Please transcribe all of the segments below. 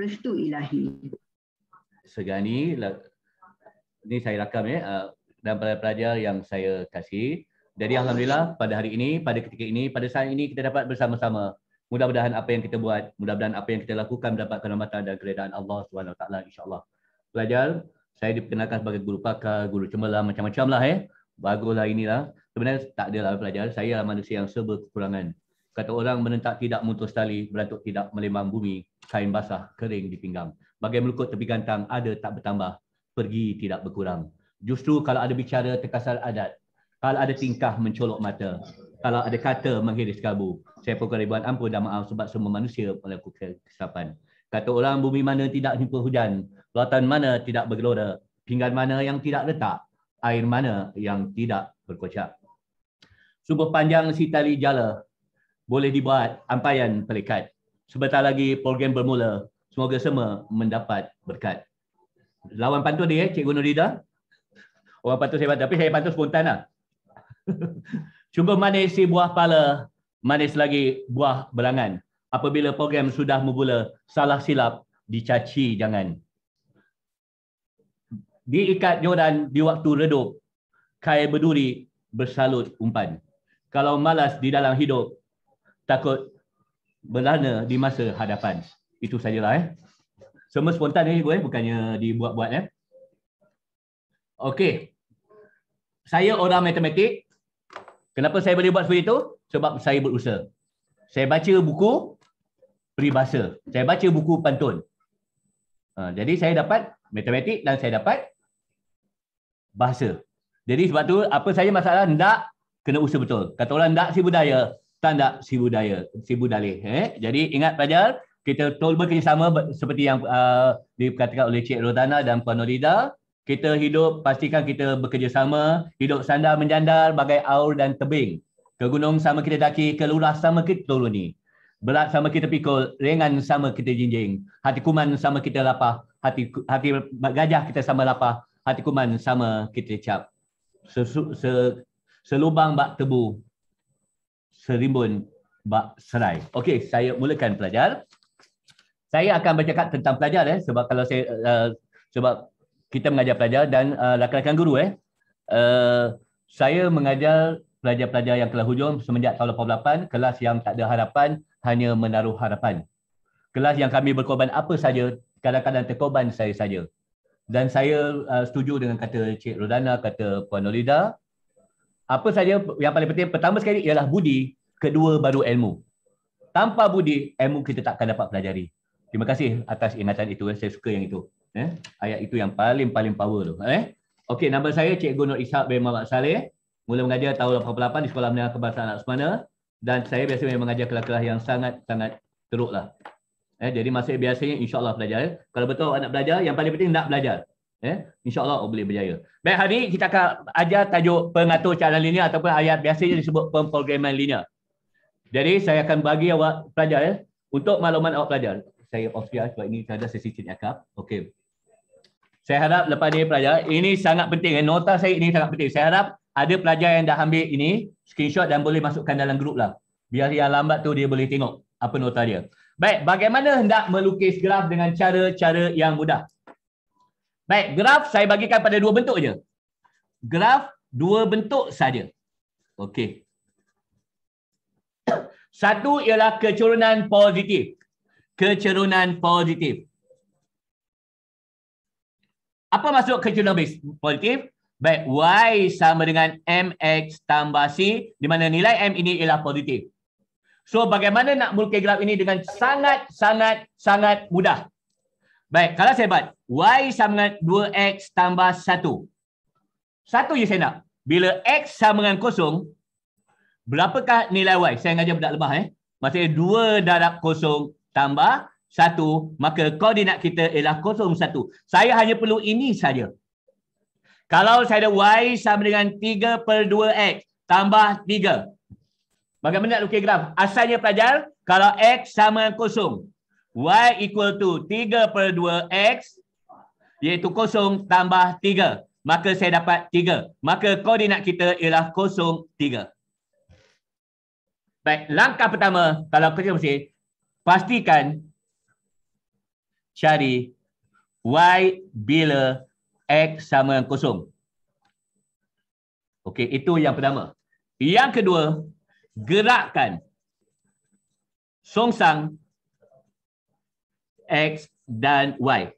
restu ilahi. Segani, ini saya rakam ya, eh, dan pelajar-pelajar yang saya kasih. Jadi Alhamdulillah pada hari ini, pada ketika ini, pada saat ini kita dapat bersama-sama. Mudah-mudahan apa yang kita buat, mudah-mudahan apa yang kita lakukan dapat keramatan dan keredaan Allah SWT insyaAllah. Pelajar, saya diperkenalkan sebagai guru pakar, guru cemerlang, macam-macam lah eh. Baguslah inilah. Sebenarnya tak ada lah pelajar, saya adalah manusia yang serba kekurangan. Kata orang menentak tidak mutus tali, berantuk tidak melembang bumi kain basah kering di pinggang. Bagai melukut tepi gantang ada tak bertambah, pergi tidak berkurang. Justru kalau ada bicara terkasar adat, kalau ada tingkah mencolok mata, kalau ada kata menghiris kabu, saya pun kena buat ampun dan maaf sebab semua manusia melakukan kesilapan. Kata orang bumi mana tidak nipu hujan, lautan mana tidak bergelora, pinggan mana yang tidak letak? air mana yang tidak berkocak. Subuh panjang si tali jala, boleh dibuat ampayan pelikat sebentar lagi program bermula. Semoga semua mendapat berkat. Lawan pantun dia, eh, Cik Cikgu Nurida. Orang pantun saya tapi saya pantun spontan lah. Cuba manis si buah pala, manis lagi buah berangan. Apabila program sudah memula, salah silap, dicaci jangan. Diikat joran di waktu redup, kain berduri bersalut umpan. Kalau malas di dalam hidup, takut berlana di masa hadapan. Itu sajalah eh. Semua spontan ni eh, gue eh. bukannya dibuat-buat eh. Okey. Saya orang matematik. Kenapa saya boleh buat seperti itu? Sebab saya berusaha. Saya baca buku peribahasa. Saya baca buku pantun. Ha, jadi saya dapat matematik dan saya dapat bahasa. Jadi sebab tu apa saya masalah? Tak kena usaha betul. Kata orang tak si budaya tanda si budaya, si budaya. Eh? Jadi ingat pelajar, kita tol bekerjasama seperti yang uh, dikatakan oleh Cik Rodana dan Puan Norida. Kita hidup, pastikan kita bekerjasama, hidup sandar menjandar bagai aur dan tebing. Ke gunung sama kita daki, ke lurah sama kita ni. Berat sama kita pikul, ringan sama kita jinjing. Hati kuman sama kita lapah, hati, hati gajah kita sama lapah, hati kuman sama kita cap. Sesu, se, selubang bak tebu, Serimbun Bak Serai. Okey, saya mulakan pelajar. Saya akan bercakap tentang pelajar eh sebab kalau saya uh, sebab kita mengajar pelajar dan uh, eh, rakan guru eh uh, saya mengajar pelajar-pelajar yang telah hujung semenjak tahun 88 kelas yang tak ada harapan hanya menaruh harapan. Kelas yang kami berkorban apa saja kadang-kadang terkorban saya saja. Dan saya uh, setuju dengan kata Cik Rodana, kata Puan Nolida apa saja yang paling penting pertama sekali ialah budi kedua baru ilmu tanpa budi ilmu kita takkan dapat pelajari terima kasih atas ingatan itu eh. saya suka yang itu eh ayat itu yang paling paling power tu eh okey nama saya cikgu Nur Ishak bin Muhammad Saleh mula mengajar tahun 88 di sekolah menengah kebangsaan Anak Semana dan saya biasa memang mengajar kelas-kelas yang sangat sangat teruklah eh jadi masa biasanya insyaallah belajar kalau betul anak belajar yang paling penting nak belajar Eh, InsyaAllah boleh berjaya. Baik, hari ini kita akan ajar tajuk pengatur cara linear ataupun ayat biasa yang disebut pemprograman linear. Jadi, saya akan bagi awak pelajar. Eh, untuk makluman awak pelajar. Saya Ophelia sebab ini saya ada sesi cik akap. Okey. Saya harap lepas ni pelajar, ini sangat penting. Eh. Nota saya ini sangat penting. Saya harap ada pelajar yang dah ambil ini, screenshot dan boleh masukkan dalam grup lah. Biar yang lambat tu dia boleh tengok apa nota dia. Baik, bagaimana hendak melukis graf dengan cara-cara yang mudah? Baik, graf saya bagikan pada dua bentuk je. Graf dua bentuk saja. Okey. Satu ialah kecerunan positif. Kecerunan positif. Apa maksud kecerunan positif? Baik, Y sama dengan MX tambah C di mana nilai M ini ialah positif. So bagaimana nak mulkir graf ini dengan sangat-sangat-sangat mudah? Baik, kalau saya buat y sama dengan 2x tambah 1. Satu je saya nak. Bila x sama dengan kosong, berapakah nilai y? Saya ngajar budak lemah. Eh? Maksudnya 2 darab kosong tambah 1, maka koordinat kita ialah kosong 1. Saya hanya perlu ini saja. Kalau saya ada y sama dengan 3 per 2x tambah 3. Bagaimana nak lukis graf? Asalnya pelajar, kalau x sama dengan kosong, Y equal to 3 per 2 X. Iaitu kosong tambah 3. Maka saya dapat 3. Maka koordinat kita ialah kosong 3. Baik, langkah pertama. Kalau kerja mesti. Pastikan. Cari. Y bila X sama dengan kosong. Okey, itu yang pertama. Yang kedua. Gerakkan. Songsang X dan Y.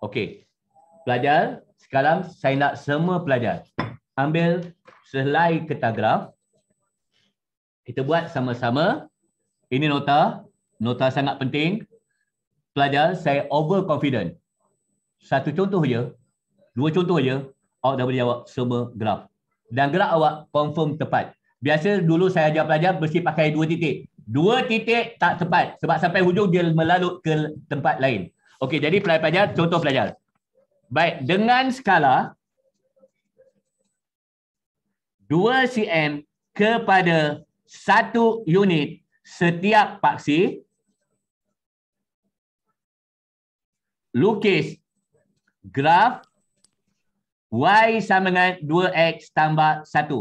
Okey. Pelajar, sekarang saya nak semua pelajar ambil selai graf. Kita buat sama-sama. Ini nota. Nota sangat penting. Pelajar, saya over confident. Satu contoh je, dua contoh je, awak dah boleh jawab semua graf. Dan graf awak confirm tepat. Biasa dulu saya ajar pelajar mesti pakai dua titik. Dua titik tak tepat sebab sampai hujung dia melalut ke tempat lain. Okey, jadi pelajar contoh pelajar. Baik, dengan skala 2 cm kepada satu unit setiap paksi lukis graf y sama dengan 2x tambah 1.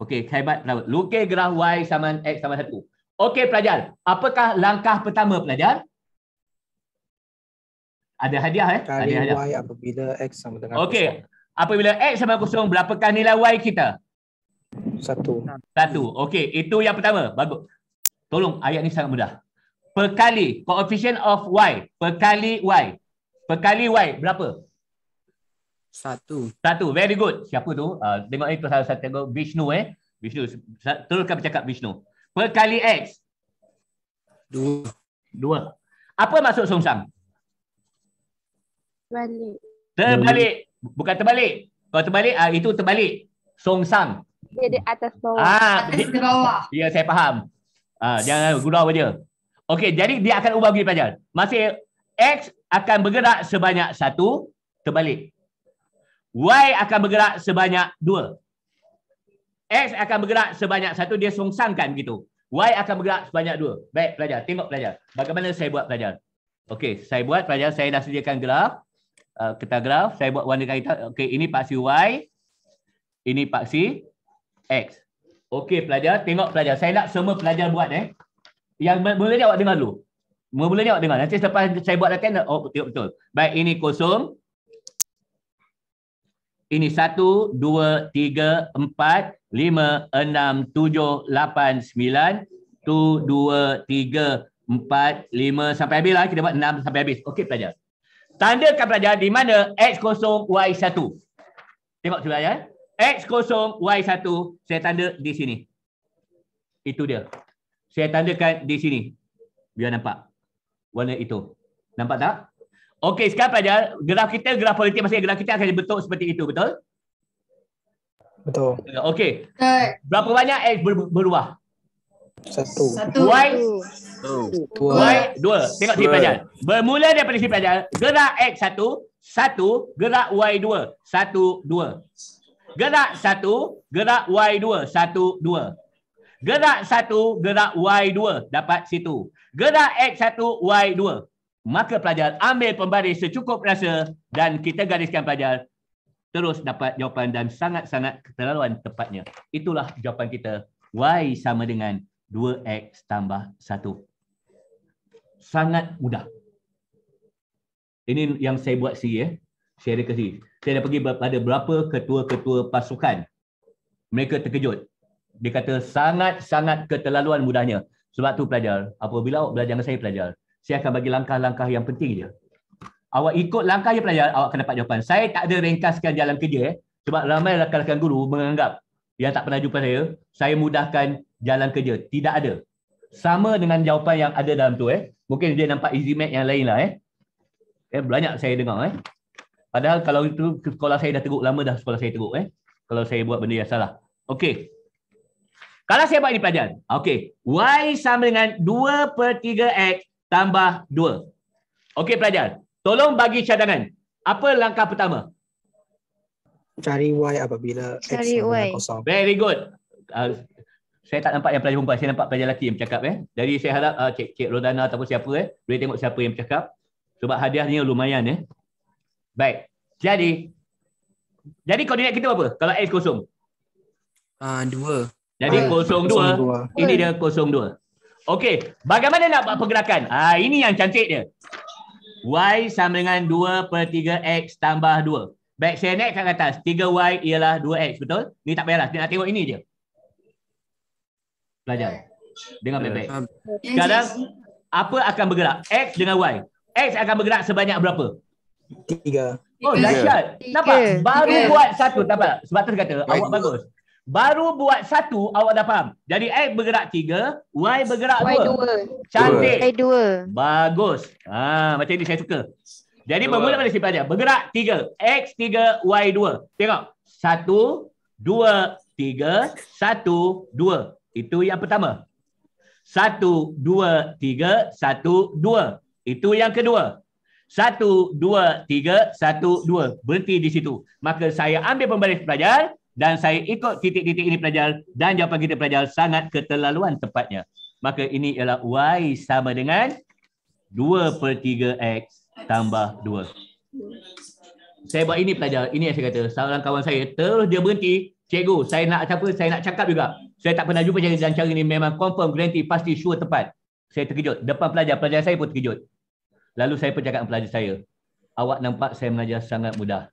Okey, hebat. Lukis graf y sama dengan x tambah 1. Okey pelajar, apakah langkah pertama pelajar? Ada hadiah eh? Kali ada hadiah. Y apabila X sama dengan Okey. kosong. Apabila X sama kosong, berapakah nilai Y kita? Satu. Satu. Okey, itu yang pertama. Bagus. Tolong, ayat ni sangat mudah. Perkali, coefficient of Y. Perkali Y. Perkali Y, berapa? Satu. Satu, very good. Siapa tu? Uh, tengok itu salah satu. Vishnu eh. Vishnu, teruskan bercakap Vishnu per X? Dua. Dua. Apa maksud sungsang? Balik. Terbalik. Bukan terbalik. Kalau terbalik, uh, itu terbalik. Sungsang. Dia di atas bawah. Ah, atas ke bawah. Ya, saya faham. Uh, jangan apa dia. Okey, jadi dia akan ubah begini pelajar. Masih X akan bergerak sebanyak satu, terbalik. Y akan bergerak sebanyak dua, X akan bergerak sebanyak satu, dia songsangkan begitu. Y akan bergerak sebanyak dua. Baik, pelajar. Tengok pelajar. Bagaimana saya buat pelajar? Okey, saya buat pelajar. Saya dah sediakan graf. Uh, kertas graf. Saya buat warna kaitan. Okey, ini paksi Y. Ini paksi X. Okey, pelajar. Tengok pelajar. Saya nak semua pelajar buat. eh. Yang mula-mula awak dengar dulu. Mula-mula ni awak dengar. Nanti selepas saya buat latihan, oh, tengok betul. Baik, ini kosong. Ini satu, dua, tiga, empat, empat, lima sampai habis lah kita buat 6 sampai habis okey pelajar tandakan pelajar di mana x kosong y1 tengok cuba ya x kosong y satu. saya tanda di sini itu dia saya tandakan di sini biar nampak warna itu nampak tak okey sekarang pelajar graf kita graf politik maksudnya graf kita akan dibentuk seperti itu betul Betul. Okey. Berapa banyak X ber- berubah? Satu. Satu. Y? Dua. Dua. Y? Dua. Tengok sini pelajar. Bermula daripada sini pelajar. Gerak X satu. Satu. Gerak Y dua. Satu. Dua. Gerak satu. Gerak Y dua. Satu. Dua. Gerak satu. Gerak Y dua. Dapat situ. Gerak X satu. Y dua. Maka pelajar ambil pembaris secukup rasa dan kita gariskan pelajar terus dapat jawapan dan sangat-sangat keterlaluan tepatnya. Itulah jawapan kita. Y sama dengan 2X tambah 1. Sangat mudah. Ini yang saya buat sini. Eh. Ya. Saya ada kasi. Saya dah pergi pada berapa ketua-ketua pasukan. Mereka terkejut. Dia kata sangat-sangat keterlaluan mudahnya. Sebab tu pelajar, apabila awak belajar dengan saya pelajar, saya akan bagi langkah-langkah yang penting je awak ikut langkah je pelajar awak akan dapat jawapan. Saya tak ada ringkaskan jalan kerja eh. Sebab ramai rakan-rakan guru menganggap yang tak pernah jumpa saya, saya mudahkan jalan kerja. Tidak ada. Sama dengan jawapan yang ada dalam tu eh. Mungkin dia nampak easy math yang lain lah eh. Eh banyak saya dengar eh. Padahal kalau itu sekolah saya dah teruk lama dah sekolah saya teruk eh. Kalau saya buat benda yang salah. Okey. Kalau saya buat ini pelajaran. Okey. Y sama dengan 2 per 3X tambah 2. Okey pelajaran. Tolong bagi cadangan. Apa langkah pertama? Cari Y apabila Cari X y. kosong. Very good. Uh, saya tak nampak yang pelajar perempuan. Saya nampak pelajar lelaki yang bercakap. Eh. Jadi saya harap uh, Cik, Cik Rodana ataupun siapa. Eh, boleh tengok siapa yang bercakap. Sebab hadiahnya lumayan. Eh. Baik. Jadi. Jadi koordinat kita apa? Kalau X kosong. Uh, dua. Jadi uh, kosong dua. dua. Ini dia kosong dua. Okey. Bagaimana nak buat pergerakan? Uh, ini yang cantik dia. Y sama dengan 2 per 3X tambah 2. Back saya x kat atas. 3Y ialah 2X. Betul? Ni tak payahlah. Dia nak tengok ini je. Belajar. Dengar baik-baik. Sekarang, apa akan bergerak? X dengan Y. X akan bergerak sebanyak berapa? 3. Oh, dahsyat. Nampak? Baru buat satu. Nampak? Sebab tu kata, awak bagus. Baru buat satu, awak dah faham. Jadi X bergerak tiga, Y bergerak dua. Cantik. Y dua. Bagus. Ha, macam ni saya suka. Jadi dua. bermula pada simpan aja. Bergerak tiga. X tiga, Y dua. Tengok. Satu, dua, tiga. Satu, dua. Itu yang pertama. Satu, dua, tiga. Satu, dua. Itu yang kedua. Satu, dua, tiga, satu, dua. Berhenti di situ. Maka saya ambil pembaris pelajar dan saya ikut titik-titik ini pelajar dan jawapan kita pelajar sangat keterlaluan tepatnya. Maka ini ialah Y sama dengan 2 per 3 X tambah 2. Saya buat ini pelajar, ini yang saya kata, seorang kawan saya terus dia berhenti, cikgu saya nak apa, saya nak cakap juga. Saya tak pernah jumpa cara dan cara ini memang confirm, guarantee, pasti sure tepat. Saya terkejut, depan pelajar, pelajar saya pun terkejut. Lalu saya pun cakap pelajar saya, awak nampak saya mengajar sangat mudah.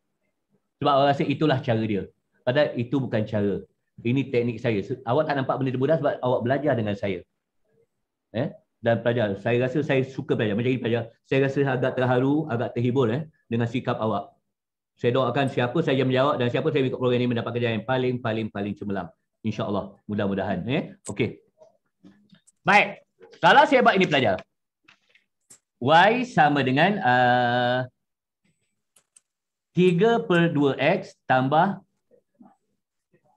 Sebab awak rasa itulah cara dia. Padahal itu bukan cara. Ini teknik saya. Awak tak nampak benda itu mudah sebab awak belajar dengan saya. Eh? Dan pelajar. Saya rasa saya suka pelajar. Macam ini pelajar. Saya rasa agak terharu, agak terhibur eh, dengan sikap awak. Saya doakan siapa saya menjawab dan siapa saya ikut program ini mendapat kerja yang paling-paling-paling cemerlang. InsyaAllah. Mudah-mudahan. Eh? Okey. Baik. Kalau saya buat ini pelajar. Y sama dengan uh, 3 per 2X tambah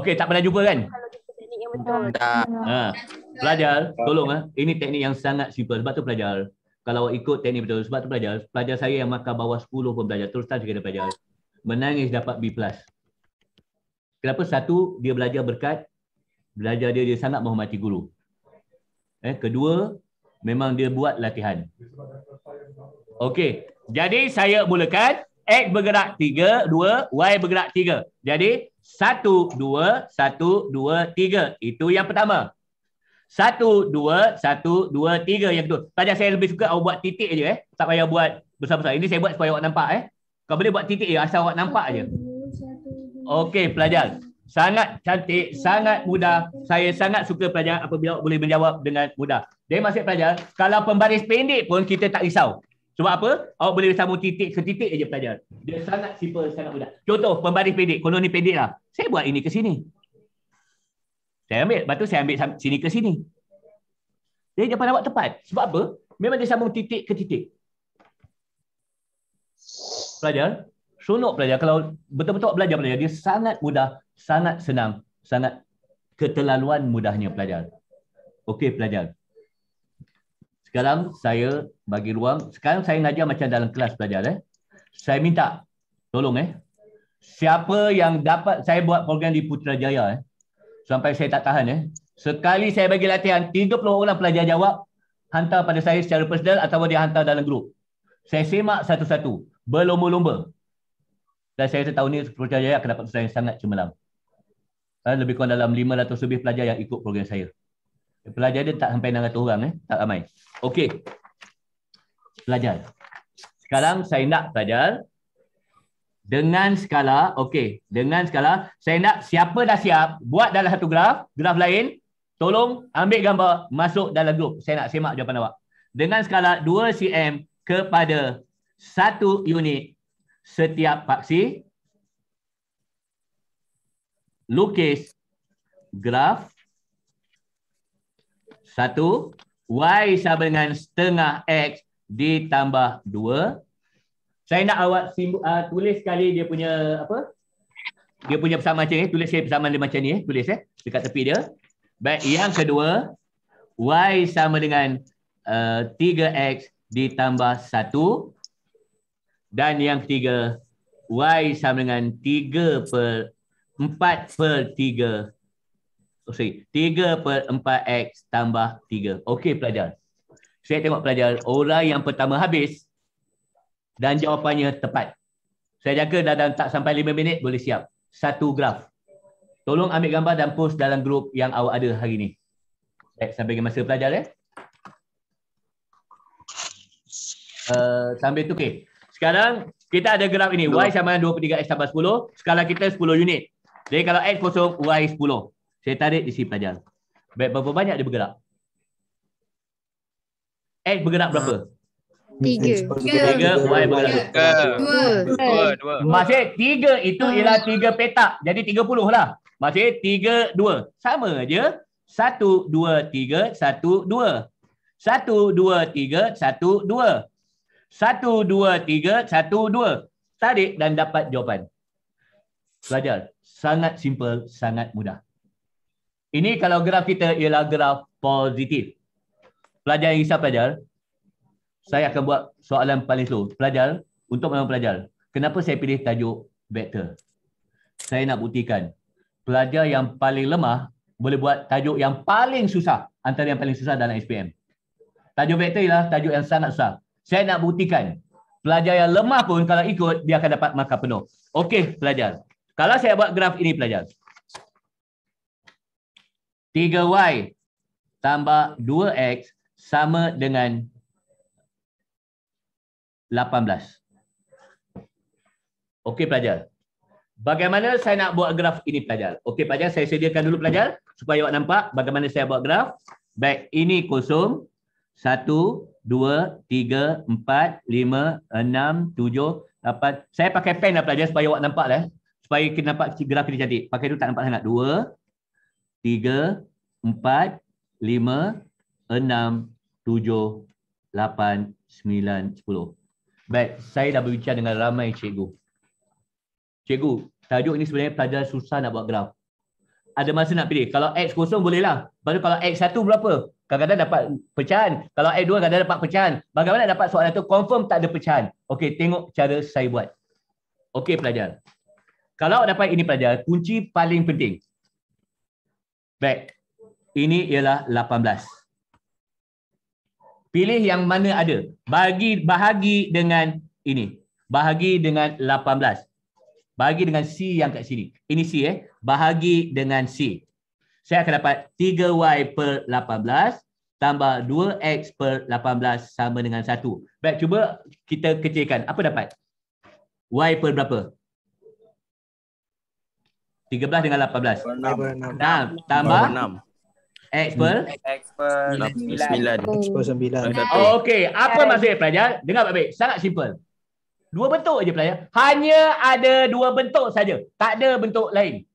Okey, tak pernah jumpa kan? Tak. Ha. Pelajar, tolong ah. Ini teknik yang sangat simple. Sebab tu pelajar. Kalau awak ikut teknik betul. Sebab tu pelajar. Pelajar saya yang makan bawah 10 pun belajar. Terus tak kita pelajar. Menangis dapat B+. Kenapa? Satu, dia belajar berkat. Belajar dia, dia sangat menghormati guru. Eh, kedua, memang dia buat latihan. Okey. Jadi saya mulakan. X bergerak 3, 2. Y bergerak 3. Jadi satu, dua, satu, dua, tiga. Itu yang pertama. Satu, dua, satu, dua, tiga. Yang kedua. Pada saya lebih suka awak buat titik je. Eh. Tak payah buat besar-besar. Ini saya buat supaya awak nampak. Eh. Kau boleh buat titik je. Asal awak nampak je. Okey, pelajar. Sangat cantik, sangat mudah. Saya sangat suka pelajar apabila boleh menjawab dengan mudah. Dia masih pelajar. Kalau pembaris pendek pun kita tak risau. Sebab apa? Awak boleh sambung titik ke titik aja pelajar. Dia sangat simple, sangat mudah. Contoh, pembaris pendek. Konon ni pendek lah. Saya buat ini ke sini. Saya ambil. Lepas tu saya ambil sini ke sini. Jadi dia pandang awak tepat. Sebab apa? Memang dia sambung titik ke titik. Pelajar. Senang pelajar. Kalau betul-betul belajar pelajar, dia sangat mudah, sangat senang, sangat keterlaluan mudahnya pelajar. Okey pelajar. Sekarang saya bagi ruang. Sekarang saya najar macam dalam kelas belajar. Eh. Saya minta tolong. Eh. Siapa yang dapat saya buat program di Putrajaya. Eh. Sampai saya tak tahan. Eh. Sekali saya bagi latihan, 30 orang pelajar jawab. Hantar pada saya secara personal atau dia hantar dalam grup. Saya semak satu-satu. Berlomba-lomba. Dan saya rasa tahun ini Putrajaya akan dapat saya sangat cemerlang. Eh, lebih kurang dalam 500 lebih pelajar yang ikut program saya. Pelajar dia tak sampai 600 orang eh, tak ramai. Okey. Pelajar. Sekarang saya nak pelajar dengan skala, okey, dengan skala saya nak siapa dah siap buat dalam satu graf, graf lain, tolong ambil gambar masuk dalam grup. Saya nak semak jawapan awak. Dengan skala 2 cm kepada satu unit setiap paksi lukis graf satu y sama dengan setengah x ditambah dua. Saya nak awak uh, tulis sekali dia punya apa? Dia punya persamaan macam ni. Tulis saya persamaan dia macam ni. Eh. Tulis eh dekat tepi dia. Baik, yang kedua y sama dengan eh, tiga uh, x ditambah satu dan yang ketiga y sama dengan tiga per empat per tiga oh sorry, 3 per 4x tambah 3. Okey pelajar. Saya tengok pelajar, orang yang pertama habis dan jawapannya tepat. Saya jaga dalam tak sampai 5 minit boleh siap. Satu graf. Tolong ambil gambar dan post dalam grup yang awak ada hari ini. Baik, sampai ke masa pelajar ya. Uh, sambil tu okay. Sekarang kita ada graf ini. Y sama dengan 2 per 3 X tambah 10. Skala kita 10 unit. Jadi kalau X kosong, Y 10. Saya tarik isi pelajar. Berapa banyak dia bergerak? X eh, bergerak ah. berapa? Tiga. Tiga. Y bergerak berapa? Dua. Dua. Masih tiga itu ah. ialah tiga petak. Jadi tiga puluh lah. Masih tiga, dua. Sama aja. Satu, dua, tiga. Satu, dua. Satu, dua, tiga. Satu, dua. Satu, dua, tiga. Satu, dua. Tarik dan dapat jawapan. Pelajar. Sangat simple, sangat mudah. Ini kalau graf kita ialah graf positif. Pelajar yang risau pelajar, saya akan buat soalan paling slow. Pelajar, untuk memang pelajar, kenapa saya pilih tajuk vektor? Saya nak buktikan, pelajar yang paling lemah boleh buat tajuk yang paling susah antara yang paling susah dalam SPM. Tajuk vektor ialah tajuk yang sangat susah. Saya nak buktikan, pelajar yang lemah pun kalau ikut, dia akan dapat markah penuh. Okey, pelajar. Kalau saya buat graf ini, pelajar. 3Y tambah 2X sama dengan 18. Okey pelajar. Bagaimana saya nak buat graf ini pelajar? Okey pelajar, saya sediakan dulu pelajar supaya awak nampak bagaimana saya buat graf. Baik, ini kosong. 1, 2, 3, 4, 5, 6, 7, 8. Saya pakai pen lah pelajar supaya awak nampak lah. Eh. Supaya kita nampak graf ini jadi. Pakai itu tak nampak sangat. 2, tiga, empat, lima, enam, tujuh, lapan, sembilan, sepuluh. Baik, saya dah berbincang dengan ramai cikgu. Cikgu, tajuk ini sebenarnya pelajaran susah nak buat graf. Ada masa nak pilih. Kalau X kosong bolehlah. Lepas tu kalau X satu berapa? Kadang-kadang dapat pecahan. Kalau X dua kadang-kadang dapat pecahan. Bagaimana dapat soalan tu? Confirm tak ada pecahan. Okey, tengok cara saya buat. Okey, pelajar. Kalau dapat ini pelajar, kunci paling penting. Back. Ini ialah 18. Pilih yang mana ada. Bagi bahagi dengan ini. Bahagi dengan 18. Bahagi dengan C yang kat sini. Ini C eh. Bahagi dengan C. Saya akan dapat 3Y per 18 tambah 2X per 18 sama dengan 1. Baik, cuba kita kecilkan. Apa dapat? Y per berapa? 13 dengan 18. 6. Nah, tambah 6. X per? X per 9. 9. 9. 9. Oh, okay. Apa maksudnya pelajar? Dengar baik-baik. Sangat simple. Dua bentuk aja pelajar. Hanya ada dua bentuk saja. Tak ada bentuk lain.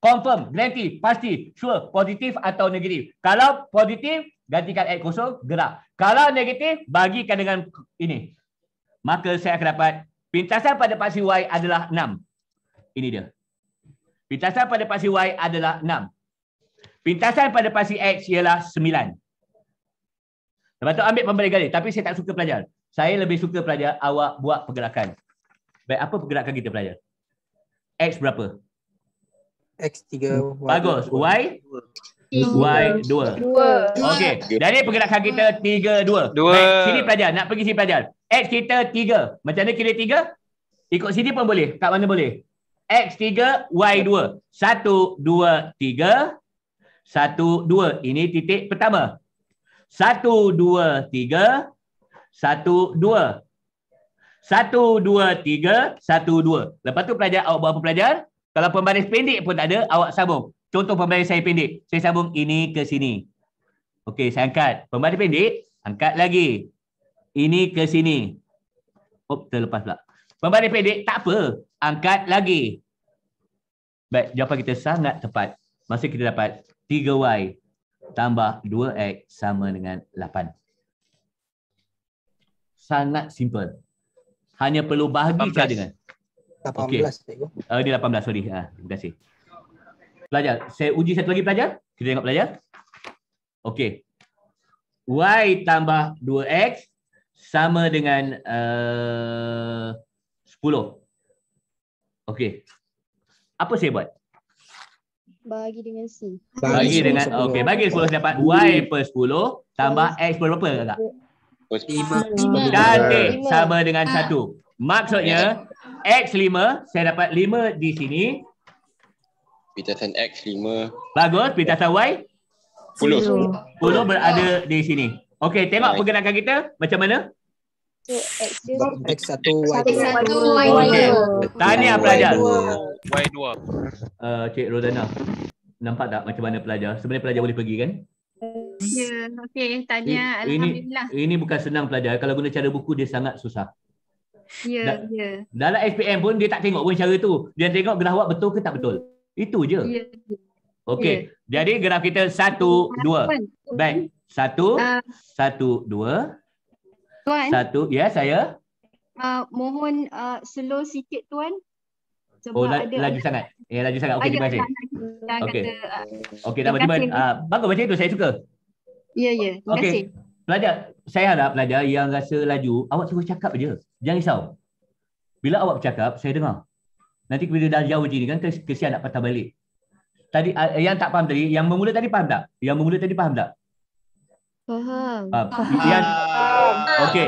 Confirm, guarantee, pasti, sure, positif atau negatif. Kalau positif, gantikan X kosong, gerak. Kalau negatif, bagikan dengan ini. Maka saya akan dapat pintasan pada paksi Y adalah 6. Ini dia. Pintasan pada pasi Y adalah 6. Pintasan pada pasi X ialah 9. Lepas tu ambil pembalik galik. Tapi saya tak suka pelajar. Saya lebih suka pelajar awak buat pergerakan. Baik, apa pergerakan kita pelajar? X berapa? X3. Bagus. Y? Y2. Okey. Dari pergerakan kita 3, 2. Baik, sini pelajar. Nak pergi sini pelajar. X kita 3. Macam mana kira 3? Ikut sini pun boleh. Kat mana boleh? X3, Y2. 1, 2, 3. 1, 2. Ini titik pertama. 1, 2, 3. 1, 2. 1, 2, 3. 1, 2. Lepas tu pelajar, awak buat apa pelajar? Kalau pembaris pendek pun tak ada, awak sambung. Contoh pembaris saya pendek. Saya sambung ini ke sini. Okey, saya angkat. Pembaris pendek, angkat lagi. Ini ke sini. Oh, terlepas pula. Beban dia pendek, tak apa. Angkat lagi. Baik, jawapan kita sangat tepat. Masa kita dapat 3Y tambah 2X sama dengan 8. Sangat simple. Hanya perlu bahagi cadangan. 18, okay. cikgu. Uh, ini 18, sorry. Ha, terima kasih. Pelajar, saya uji satu lagi pelajar. Kita tengok pelajar. Okey. Y tambah 2X sama dengan... Uh, Sepuluh. Okey. Apa saya buat? Bagi dengan C. Bagi, bagi dengan, okey. Bagi sepuluh saya dapat Y per sepuluh tambah X per berapa kakak? Lima. Cantik. Sama dengan ah. satu. Maksudnya, X lima, saya dapat lima di sini. Pintasan X lima. Bagus. Pintasan Y? Sepuluh. Sepuluh berada di sini. Okey, tengok pergerakan kita macam mana? X1 Y2 Tahniah pelajar Y2 uh, Cik Nampak tak macam mana pelajar Sebenarnya pelajar boleh pergi kan Ya Okey Tahniah ini, Alhamdulillah Ini bukan senang pelajar Kalau guna cara buku Dia sangat susah Ya da- ya. Dalam SPM pun Dia tak tengok pun cara tu Dia tengok gerah awak betul ke tak betul Itu je Ya, ya. Okay. ya. Jadi gerah kita Satu Dua Baik Satu uh, Satu Dua Tuan. Satu. Ya, yes, saya. Uh, mohon uh, slow sikit, Tuan. Sebab oh, la- ada laju sangat. Ya, yeah, laju sangat. Okey, terima kasih. Okey, okay, tak apa-apa. Uh, ah, bagus macam itu. Saya suka. Ya, yeah, ya. Yeah. Terima okay. kasih. Pelajar, saya harap pelajar yang rasa laju, awak suka cakap aja. Jangan risau. Bila awak bercakap, saya dengar. Nanti bila dah jauh je ni kan, kesian nak patah balik. Tadi ah, yang tak faham tadi, yang memula tadi faham tak? Yang memula tadi faham tak? Faham. Uh, faham. Yang, Ah. Okey.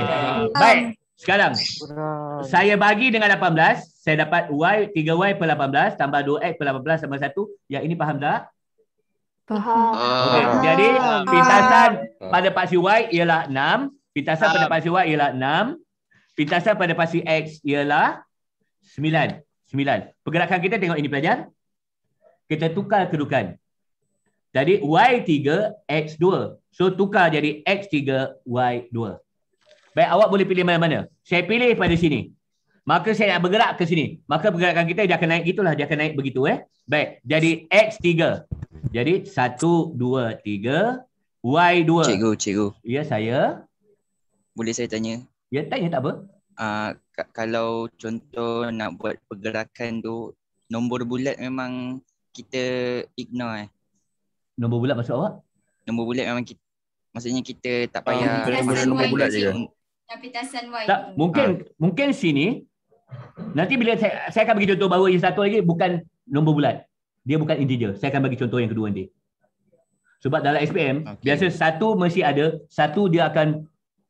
Baik. Sekarang. Saya bagi dengan 18. Saya dapat Y. 3Y per 18. Tambah 2X per 18 sama 1. Yang ini faham tak? Faham. Ah. Okay. Jadi pintasan ah. pada paksi Y ialah 6. Pintasan pada paksi Y ialah 6. Pintasan pada paksi X ialah 9. 9. Pergerakan kita tengok ini pelajar. Kita tukar kedudukan. Jadi Y3, X2. So tukar jadi X3, Y2. Baik awak boleh pilih mana-mana. Saya pilih pada sini. Maka saya nak bergerak ke sini. Maka pergerakan kita dia akan naik gitulah, dia akan naik begitu eh. Baik, jadi x3. Jadi 1 2 3 y2. Cikgu, cikgu. Ya, saya. Boleh saya tanya? Ya, tanya tak apa. Ah uh, kalau contoh nak buat pergerakan tu nombor bulat memang kita ignore eh. Nombor bulat maksud awak? Nombor bulat memang kita maksudnya kita tak ah, payah oh, nombor, nombor, bulat je lapisan Y. Tak, mungkin ha. mungkin sini nanti bila saya saya akan bagi contoh bahawa yang satu lagi bukan nombor bulat. Dia bukan integer. Saya akan bagi contoh yang kedua nanti. Sebab dalam SPM okay. biasa satu mesti ada, satu dia akan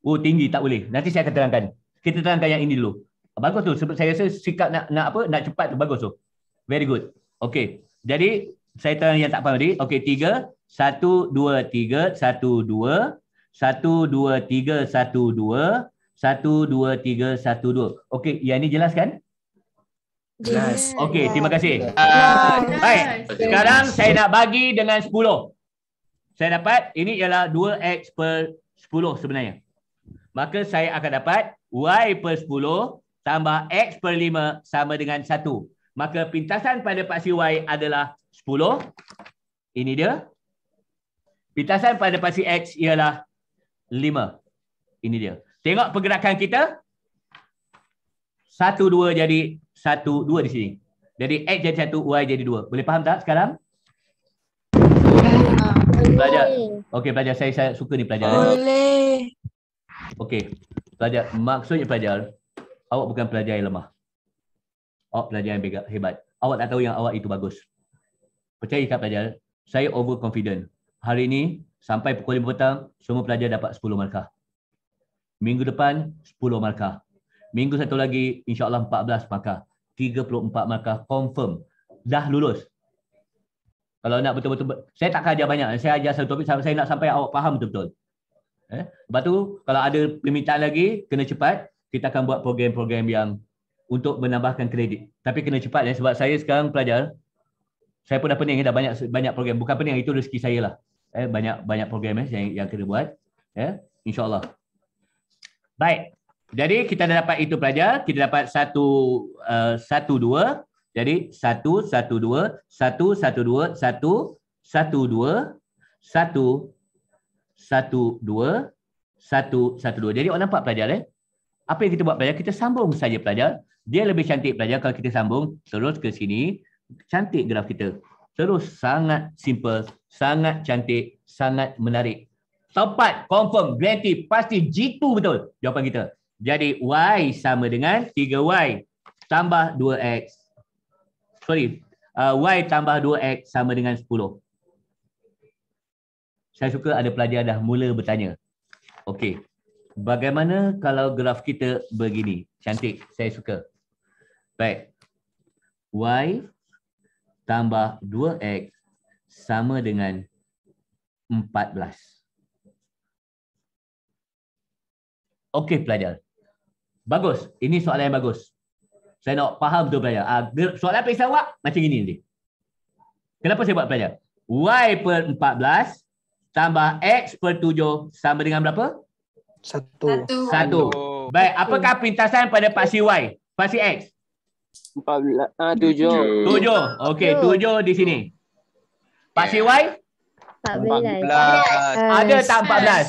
oh tinggi tak boleh. Nanti saya akan terangkan. Kita terangkan yang ini dulu. Bagus tu sebab saya rasa sikap nak nak apa nak cepat tu bagus tu. Very good. Okay. Jadi saya terangkan yang tak faham tadi. Okay. tiga. Satu, dua, tiga. Satu, dua satu dua tiga satu dua satu dua tiga satu dua. Okey, yang ini jelas kan? Jelas. Okey, terima kasih. Jelas. Ah, baik, sekarang saya nak bagi dengan sepuluh. Saya dapat ini ialah dua x per sepuluh sebenarnya. Maka saya akan dapat y per sepuluh tambah x per lima sama dengan satu. Maka pintasan pada paksi y adalah sepuluh. Ini dia. Pintasan pada paksi x ialah lima. Ini dia. Tengok pergerakan kita. Satu, dua jadi satu, dua di sini. Jadi X jadi satu, Y jadi dua. Boleh faham tak sekarang? Belajar. Okey belajar. saya saya suka ni pelajar. Eh. Boleh. Okey. Pelajar, maksudnya pelajar, awak bukan pelajar yang lemah. Awak pelajar yang hebat. Awak tak tahu yang awak itu bagus. Percaya kat pelajar, saya overconfident. Hari ini, sampai pukul 5 petang, semua pelajar dapat 10 markah. Minggu depan, 10 markah. Minggu satu lagi, insyaAllah 14 markah. 34 markah, confirm. Dah lulus. Kalau nak betul-betul, saya tak ajar banyak. Saya ajar satu topik, saya nak sampai awak faham betul-betul. Eh? Lepas tu, kalau ada permintaan lagi, kena cepat. Kita akan buat program-program yang untuk menambahkan kredit. Tapi kena cepat ya, sebab saya sekarang pelajar. Saya pun dah pening, dah banyak banyak program. Bukan pening, itu rezeki saya lah eh banyak banyak program eh, yang yang kita buat ya eh, insyaallah baik jadi kita dah dapat itu pelajar kita dapat satu uh, satu dua jadi satu satu dua satu satu dua satu satu dua satu satu dua satu satu dua jadi awak nampak pelajar eh apa yang kita buat pelajar kita sambung saja pelajar dia lebih cantik pelajar kalau kita sambung terus ke sini cantik graf kita terus sangat simple, sangat cantik, sangat menarik. Tepat, confirm, berarti pasti jitu betul jawapan kita. Jadi y sama dengan 3y tambah 2x. Sorry, uh, y tambah 2x sama dengan 10. Saya suka ada pelajar dah mula bertanya. Okey. Bagaimana kalau graf kita begini? Cantik, saya suka. Baik. Y tambah 2x sama dengan 14. Okey pelajar. Bagus. Ini soalan yang bagus. Saya nak faham tu pelajar. Ah, soalan apa yang Macam ini nanti. Kenapa saya buat pelajar? Y per 14 tambah X per 7 sama dengan berapa? Satu. Satu. Satu. Baik. Apakah pintasan pada paksi Y? Paksi X? Empat 14 ah, tujuh. Tujuh. Okey, tujuh di sini. Pasti Empat belas. Ada tak empat belas?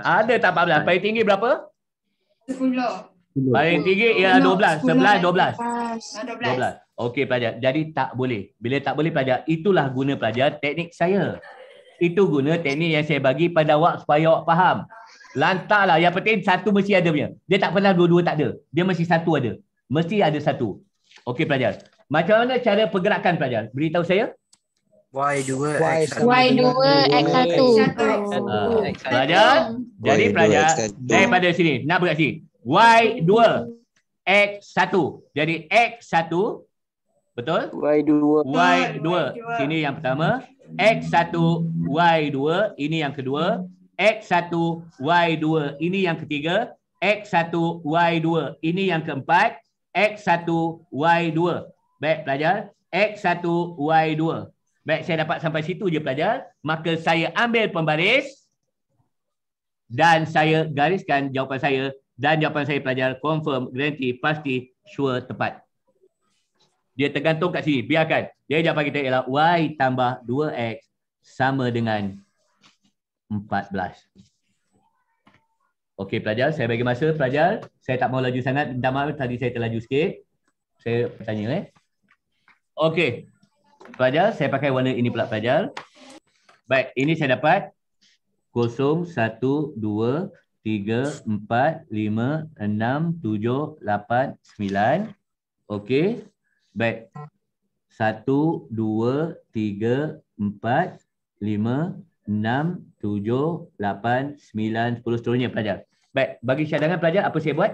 Ada tak empat belas? Paling tinggi berapa? Sepuluh. Paling tinggi ya dua belas. Dua belas. Okey pelajar, jadi tak boleh. Bila tak boleh pelajar, itulah guna pelajar teknik saya. Itu guna teknik yang saya bagi pada awak supaya awak faham. Lantar lah. Yang penting satu mesti ada punya. Dia tak pernah dua-dua tak ada. Dia mesti satu ada. Mesti ada satu. Okey pelajar. Macam mana cara pergerakan pelajar? Beritahu saya. Y2, Y2 X1. X1. X1. pelajar. jadi pelajar. X1. Daripada sini. Nak berkat sini. Y2 X1. Jadi X1. Betul? Y2. Y2. Y2. Sini yang pertama. X1 Y2. Ini yang kedua. X1, Y2. Ini yang ketiga. X1, Y2. Ini yang keempat. X1, Y2. Baik, pelajar. X1, Y2. Baik, saya dapat sampai situ je pelajar. Maka saya ambil pembaris. Dan saya gariskan jawapan saya. Dan jawapan saya pelajar. Confirm, guarantee, pasti, sure, tepat. Dia tergantung kat sini. Biarkan. Dia jawapan kita ialah Y tambah 2X sama dengan 14. Okey pelajar, saya bagi masa pelajar. Saya tak mau laju sangat. Minta maaf tadi saya terlaju sikit. Saya bertanya eh. Okey. Pelajar, saya pakai warna ini pula pelajar. Baik, ini saya dapat 0 1 2 tiga, empat, lima, enam, tujuh, lapan, sembilan. Okey. Baik. Satu, dua, tiga, empat, lima, Enam, tujuh, lapan, sembilan, sepuluh, seterusnya pelajar. Baik, bagi cadangan pelajar apa saya buat?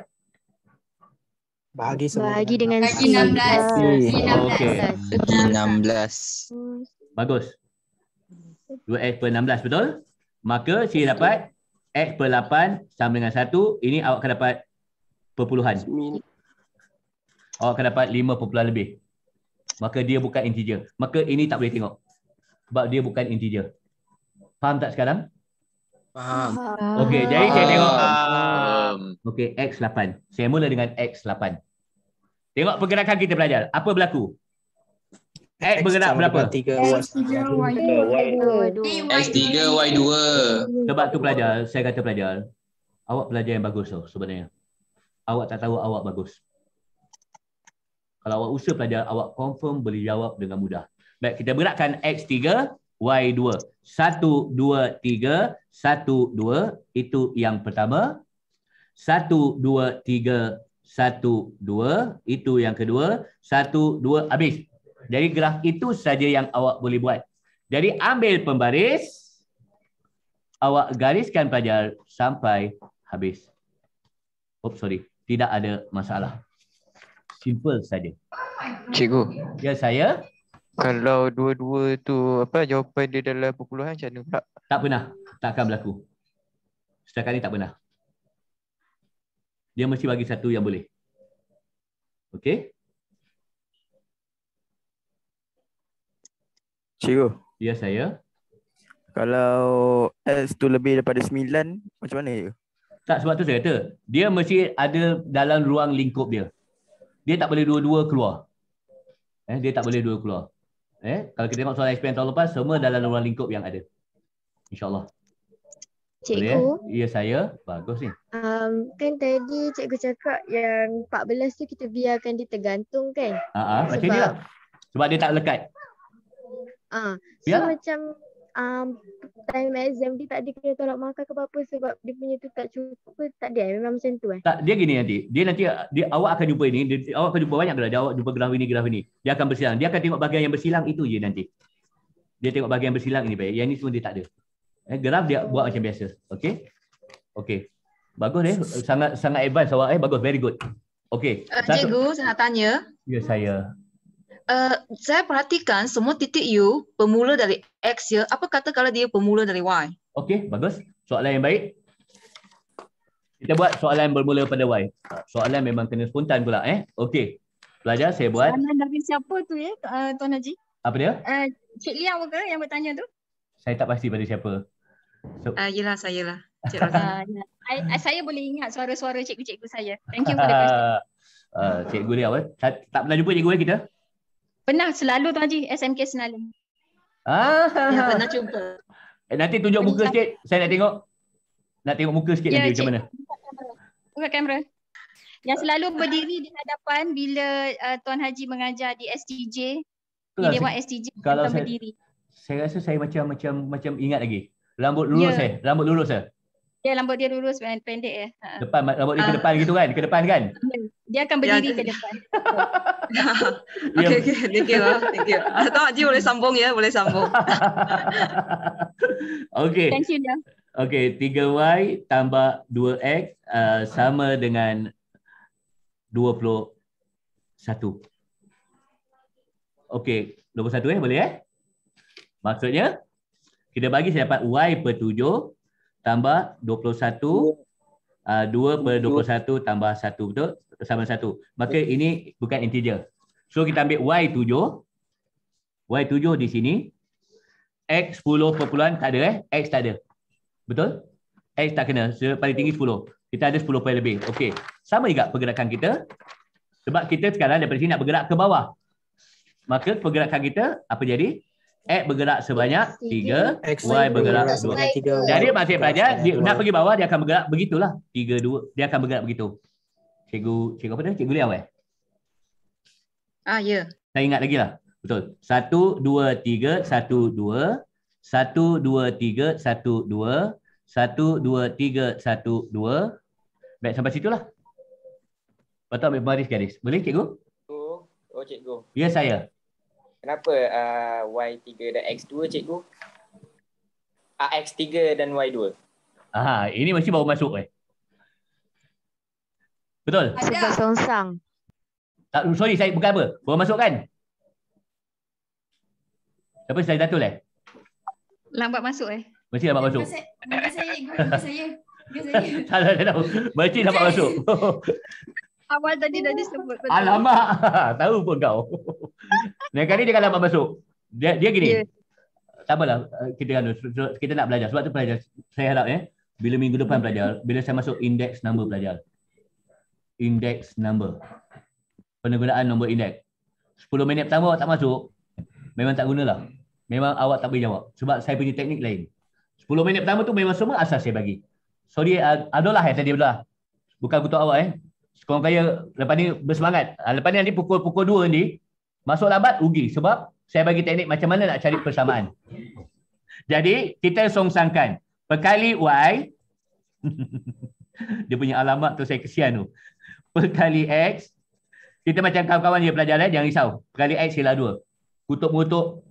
Bagi semua. Bagi dengan C. 16. C. 16. Okay. 16. Bagus. Dua x per 16 betul? Maka C dapat X per 8 sama dengan satu. Ini awak akan dapat perpuluhan. Awak akan dapat lima perpuluhan lebih. Maka dia bukan integer. Maka ini tak boleh tengok. Sebab dia bukan integer. Faham tak sekarang? Faham. Okey, jadi saya tengok. Faham. Okey, X8. Saya mula dengan X8. Tengok pergerakan kita belajar. Apa berlaku? X, bergerak berapa? X3, Y2. X3, Y2. Sebab tu pelajar, saya kata pelajar. Awak pelajar yang bagus tau sebenarnya. Awak tak tahu awak bagus. Kalau awak usah pelajar, awak confirm boleh jawab dengan mudah. Baik, kita gerakkan X3. Y2. 1, 2, 3. 1, 2. Itu yang pertama. 1, 2, 3. 1, 2. Itu yang kedua. 1, 2. Habis. Jadi graf itu saja yang awak boleh buat. Jadi ambil pembaris. Awak gariskan pelajar sampai habis. Oops, sorry. Tidak ada masalah. Simple saja. Cikgu. Ya, saya. Kalau dua-dua tu apa jawapan dia dalam perpuluhan macam mana pula? Tak pernah. Tak akan berlaku. Setakat ni tak pernah. Dia mesti bagi satu yang boleh. Okey? Cikgu. Ya saya. Kalau S tu lebih daripada 9, macam mana ya? Tak sebab tu saya kata, dia mesti ada dalam ruang lingkup dia. Dia tak boleh dua-dua keluar. Eh, dia tak boleh dua keluar. Eh, kalau kita tengok soalan SPM tahun lepas, semua dalam ruang lingkup yang ada. InsyaAllah. Ya? Cikgu. Boleh, ya? saya. Bagus ni. Um, kan tadi cikgu cakap yang 14 tu kita biarkan dia tergantung kan? Uh ha, -huh. Ha. Sebab... Macam ni Sebab dia tak lekat. Uh, so lah. macam um, time exam dia tak ada kena tolak makan ke apa-apa sebab dia punya tu tak cukup tak ada eh? memang macam tu eh? tak, dia gini nanti dia nanti dia, awak akan jumpa ini dia, awak akan jumpa banyak gelar awak jumpa gelar ini gelar ini dia akan bersilang dia akan tengok bahagian yang bersilang itu je nanti dia tengok bahagian yang bersilang ini baik yang ini semua dia tak ada eh, gelar dia buat macam biasa okey okey bagus eh sangat sangat advance awak eh bagus very good okey uh, cikgu saya nak tanya ya saya uh, saya perhatikan semua titik U bermula dari X ya. Apa kata kalau dia bermula dari Y? Okey, bagus. Soalan yang baik. Kita buat soalan yang bermula pada Y. Soalan memang kena spontan pula eh. Okey. Pelajar saya buat. Soalan dari siapa tu ya, eh, Tuan Haji? Apa dia? Uh, Cik Lia ke yang bertanya tu? Saya tak pasti pada siapa. So. Uh, yelah, saya lah. Cik Rosa. Ah, saya boleh ingat suara-suara cikgu-cikgu saya. Thank you for the question. Uh, cikgu Lia, Tak, tak pernah jumpa cikgu kita? Pernah selalu tu Haji SMK Senalu. Ah. Ya, pernah jumpa. Eh, nanti tunjuk muka sikit. Saya nak tengok. Nak tengok muka sikit ya, nanti cik. macam mana. Buka kamera. Yang selalu berdiri di hadapan bila uh, Tuan Haji mengajar di SDJ. Itulah, di Dewan saya, SDJ. Kalau saya, berdiri. saya rasa saya macam macam macam ingat lagi. Rambut lurus saya. Eh. Rambut lurus saya. Eh. Ya, rambut dia lurus pendek ya. Depan rambut dia uh. ke ah. depan gitu kan? Ke depan kan? Yeah dia akan berdiri ke depan. okay, ya. okay. Thank you. Ah. Thank you. Ah, tak, Ji boleh sambung ya. Boleh sambung. okay. Thank you, Dia. Okay, 3Y tambah 2X uh, sama dengan 21. Okay, 21 eh, boleh eh? Maksudnya, kita bagi saya dapat Y per 7 tambah 21 yeah. 2 ah, per 21 tambah 1 betul? Sama 1. Maka ini bukan integer. So kita ambil Y7. Y7 di sini. X 10 perpuluhan tak ada eh. X tak ada. Betul? X tak kena. So, paling tinggi 10. Kita ada 10 per lebih. Okey. Sama juga pergerakan kita. Sebab kita sekarang daripada sini nak bergerak ke bawah. Maka pergerakan kita apa jadi? X bergerak sebanyak 3, Y bergerak sebanyak 3. Jadi masih pelajar, dia nak pergi bawah, dia akan bergerak begitulah. 3, 2, dia akan bergerak begitu. Cikgu, cikgu apa tadi? Cikgu Liaw eh? Ah, ya. Saya ingat lagi lah. Betul. 1, 2, 3, 1, 2. 1, 2, 3, 1, 2. 1, 2, 3, 1, 2. Baik, sampai situ lah. Lepas tu ambil baris garis. Boleh, cikgu? Oh, cikgu. Ya, saya. Ya. Kenapa uh, Y3 dan X2 cikgu? Uh, ah, X3 dan Y2. Ah, ini mesti baru masuk eh. Betul. Ada songsang. Tak sorry saya bukan apa. Baru masuk kan? Siapa saya datul eh? Lambat masuk eh. Mesti lambat masuk. Bukan saya, bukan saya. Bukan saya. Salah, saya tahu. Mesti lambat masuk. Awal tadi dah disebut. Betul. Alamak. Tahu pun kau. Yang kali dia kata apa masuk. Dia dia gini. Yeah. Tak apalah. Eh, kita, kita nak belajar. Sebab tu belajar. Saya harap ya. Eh, bila minggu depan belajar. Bila saya masuk indeks nombor belajar. Indeks nombor. Penggunaan nombor indeks. 10 minit pertama awak tak masuk. Memang tak gunalah. Memang awak tak boleh jawab. Sebab saya punya teknik lain. 10 minit pertama tu memang semua asas saya bagi. Sorry. Adalah eh, tadi adalah. Bukan kutuk awak eh sekurang kaya lepas ni bersemangat. Ha, lepas ni nanti pukul-pukul dua ni, masuk labat Ugi sebab saya bagi teknik macam mana nak cari persamaan. Jadi kita songsangkan. Perkali Y, dia punya alamat tu saya kesian tu. Perkali X, kita macam kawan-kawan dia pelajar eh? jangan risau. Perkali X sila dua. Kutuk-mutuk,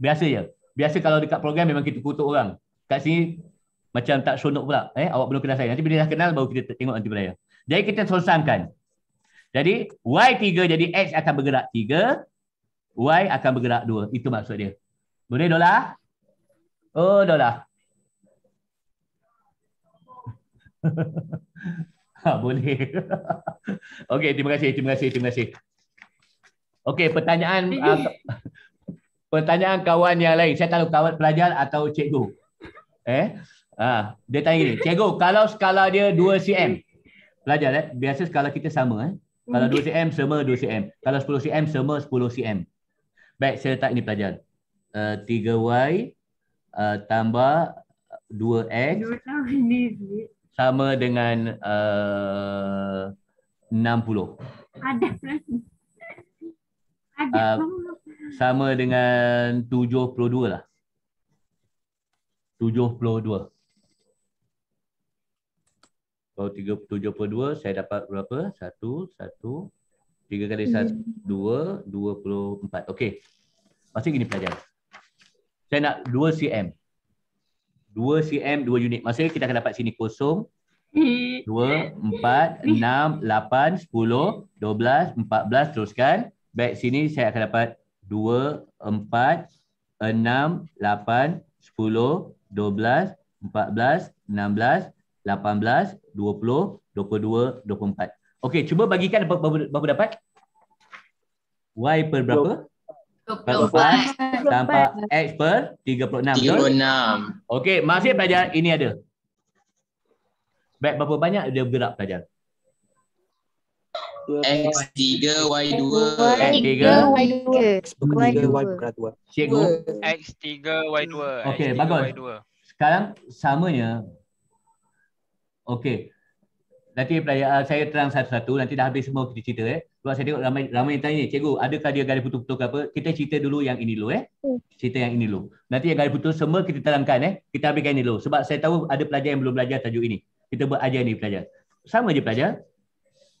biasa je. Biasa kalau dekat program memang kita kutuk orang. Kat sini macam tak sonok pula. Eh? Awak belum kenal saya. Nanti bila dah kenal baru kita tengok nanti pelajar. Jadi kita terusangkan. Jadi Y3 jadi X akan bergerak 3. Y akan bergerak 2. Itu maksud dia. Boleh dolar? Oh dolar. ha, boleh. Okey, terima kasih, terima kasih, terima kasih. Okey, pertanyaan uh, pertanyaan kawan yang lain. Saya tahu kawan pelajar atau cikgu. Eh? Ha, dia tanya ni. cikgu, kalau skala dia 2 cm, Pelajar eh, biasa skala kita sama eh. Kalau 2 cm sama 2 cm. Kalau 10 cm sama 10 cm. Baik, saya letak eh, eh, ni pelajar. Uh, 3y uh, tambah 2x sama dengan eh, uh, 60. Ada Ada uh, sama dengan 72 lah. 72. Kalau per 372 saya dapat berapa? 1 1 3 kali 1 2 24. Okey. Masih gini pelajar, Saya nak 2 cm. 2 cm 2 unit. Maksudnya kita akan dapat sini kosong. 2 4 6 8 10 12 14 teruskan. Baik sini saya akan dapat 2 4 6 8 10 12 14 16 18, 20, 22, 24. Okey, cuba bagikan berapa, berapa dapat? Y per berapa? 24. Tanpa X per 36. 36. Ya? Okey, masih pelajar ini ada. Baik, berapa banyak dia bergerak pelajar? X3, Y2. X3, Y2. X3, Y2. Cikgu? X3, Y2. Okey, bagus. Sekarang samanya Okey. Nanti saya, uh, saya terang satu-satu, nanti dah habis semua kita cerita. Eh. Sebab saya tengok ramai, ramai yang tanya, cikgu, adakah dia gali putus-putus ke apa? Kita cerita dulu yang ini dulu. Eh. Hmm. Cerita yang ini dulu. Nanti yang gali putus semua kita terangkan. Eh. Kita habiskan ini dulu. Sebab saya tahu ada pelajar yang belum belajar tajuk ini. Kita buat ajar ni pelajar. Sama je pelajar.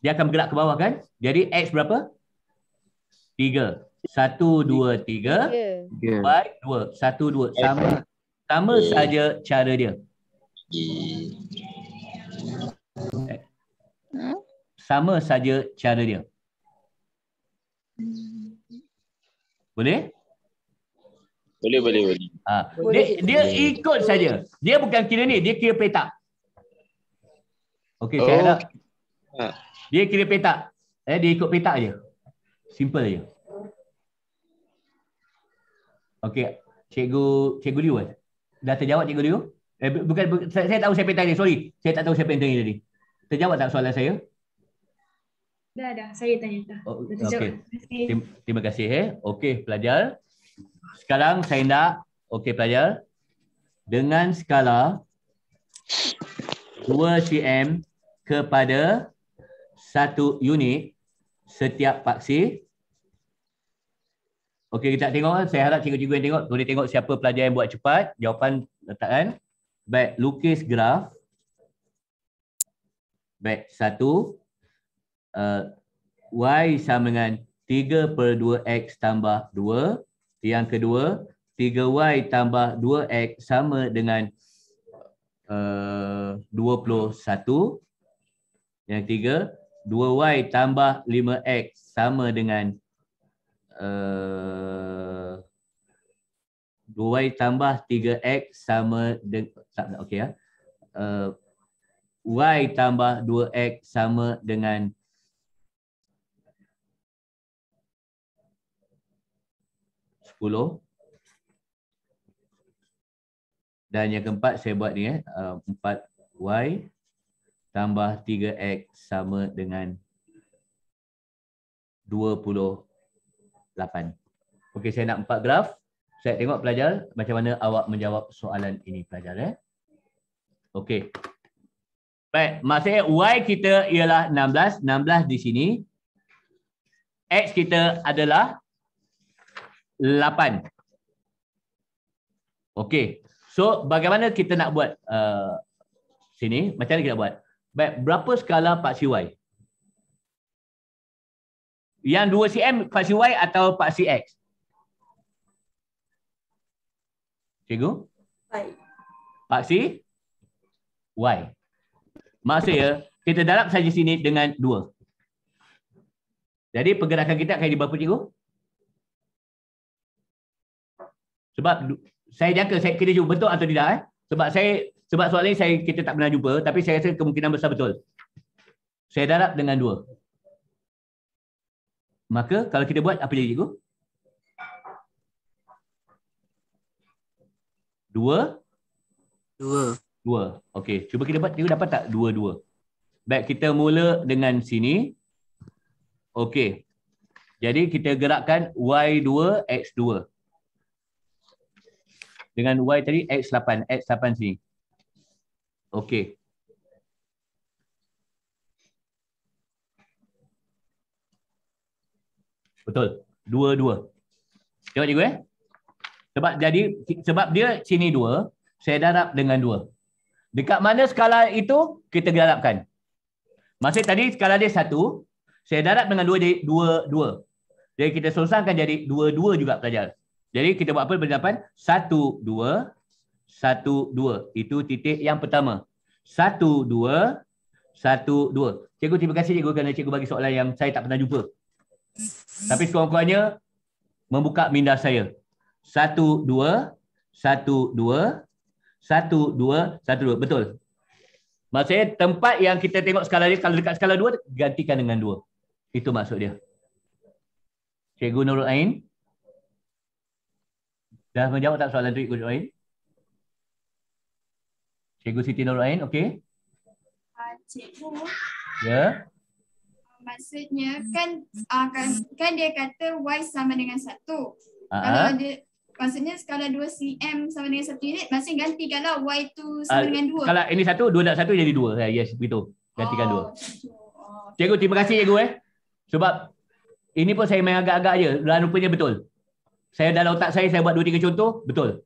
Dia akan bergerak ke bawah kan? Jadi X berapa? Tiga. Satu, dua, tiga. Empat, dua. Satu, dua. Sama. Sama saja cara dia. Sama saja cara dia. Boleh? Boleh, boleh, boleh. Ha. Dia, dia ikut saja. Dia bukan kira ni, dia kira petak. Okey, saya oh, nak. Ha. Dia kira petak. Eh, dia ikut petak aje. Simple aje. Okey, cikgu, cikgu Liu. Eh. Dah terjawab cikgu Liu? Eh, bukan, saya, saya tahu siapa yang tanya. Sorry. Saya tak tahu siapa yang tanya tadi. Terjawab tak soalan saya? Dah, dah. Saya tanya. Dah. Oh, dah okay. terima, terima kasih. Eh. Okey, pelajar. Sekarang saya nak. Okey, pelajar. Dengan skala 2 cm kepada 1 unit setiap paksi. Okey, kita tengok. Saya harap cikgu-cikgu yang tengok. Boleh tengok siapa pelajar yang buat cepat. Jawapan letakkan. Baik, lukis graf. Baik, satu. Uh, y sama dengan 3 per 2x tambah 2. Yang kedua, 3y tambah 2x sama dengan uh, 21. Yang tiga 2y tambah 5x sama dengan uh, 2y tambah 3x sama dengan subset okey ya. Uh, y tambah 2x sama dengan sepuluh dan yang keempat saya buat ni eh, eh empat y tambah tiga x sama dengan dua puluh lapan okey saya nak empat graf saya tengok pelajar macam mana awak menjawab soalan ini pelajar eh Okey. Baik, maksudnya y kita ialah 16, 16 di sini. X kita adalah 8. Okey. So bagaimana kita nak buat uh, sini? Macam mana kita buat? Baik, berapa skala paksi y? Yang 2cm paksi y atau paksi x? Cikgu? Baik. Paksi? Y. Maksudnya, kita darab saja sini dengan 2. Jadi pergerakan kita akan jadi berapa cikgu? Sebab saya jangka saya kita jumpa betul atau tidak eh? Sebab saya sebab soalan ini saya kita tak pernah jumpa tapi saya rasa kemungkinan besar betul. Saya darab dengan 2. Maka kalau kita buat apa jadi cikgu? 2 2 Dua. Okey. Cuba kita dapat. Dia dapat tak? Dua, dua. Baik. Kita mula dengan sini. Okey. Jadi kita gerakkan Y2, X2. Dengan Y tadi, X8. X8 sini. Okey. Betul. Dua, dua. Tengok cikgu eh. Sebab jadi sebab dia sini dua, saya darab dengan dua. Dekat mana skala itu kita darabkan. Masih tadi skala dia satu. Saya darab dengan dua jadi dua dua. Jadi kita selesaikan jadi dua dua juga pelajar. Jadi kita buat apa berdapat? Satu dua. Satu dua. Itu titik yang pertama. Satu dua. Satu dua. Cikgu terima kasih cikgu kerana cikgu bagi soalan yang saya tak pernah jumpa. Tapi sekurang-kurangnya membuka minda saya. Satu dua. Satu dua satu, dua, satu, dua. Betul. Maksudnya tempat yang kita tengok skala dia, kalau dekat skala dua, gantikan dengan dua. Itu maksud dia. Cikgu Nurul Ain. Dah menjawab tak soalan tu, Cikgu Nurul Ain? Cikgu Siti Nurul Ain, okey. Ah, Cikgu. Ya. Maksudnya, kan, ah, kan, kan dia kata Y sama dengan satu. Ah, kalau dia, maksudnya skala 2 cm sama dengan 1 unit maksudnya gantikanlah y2 sama ah, dengan 2 uh, kalau ini 1 2 dan 1 jadi 2 ah, yes begitu gantikan 2 oh, oh. cikgu terima kasih cikgu eh sebab ini pun saya main agak-agak aje dan rupanya betul saya dalam otak saya saya buat 2 3 contoh betul eh,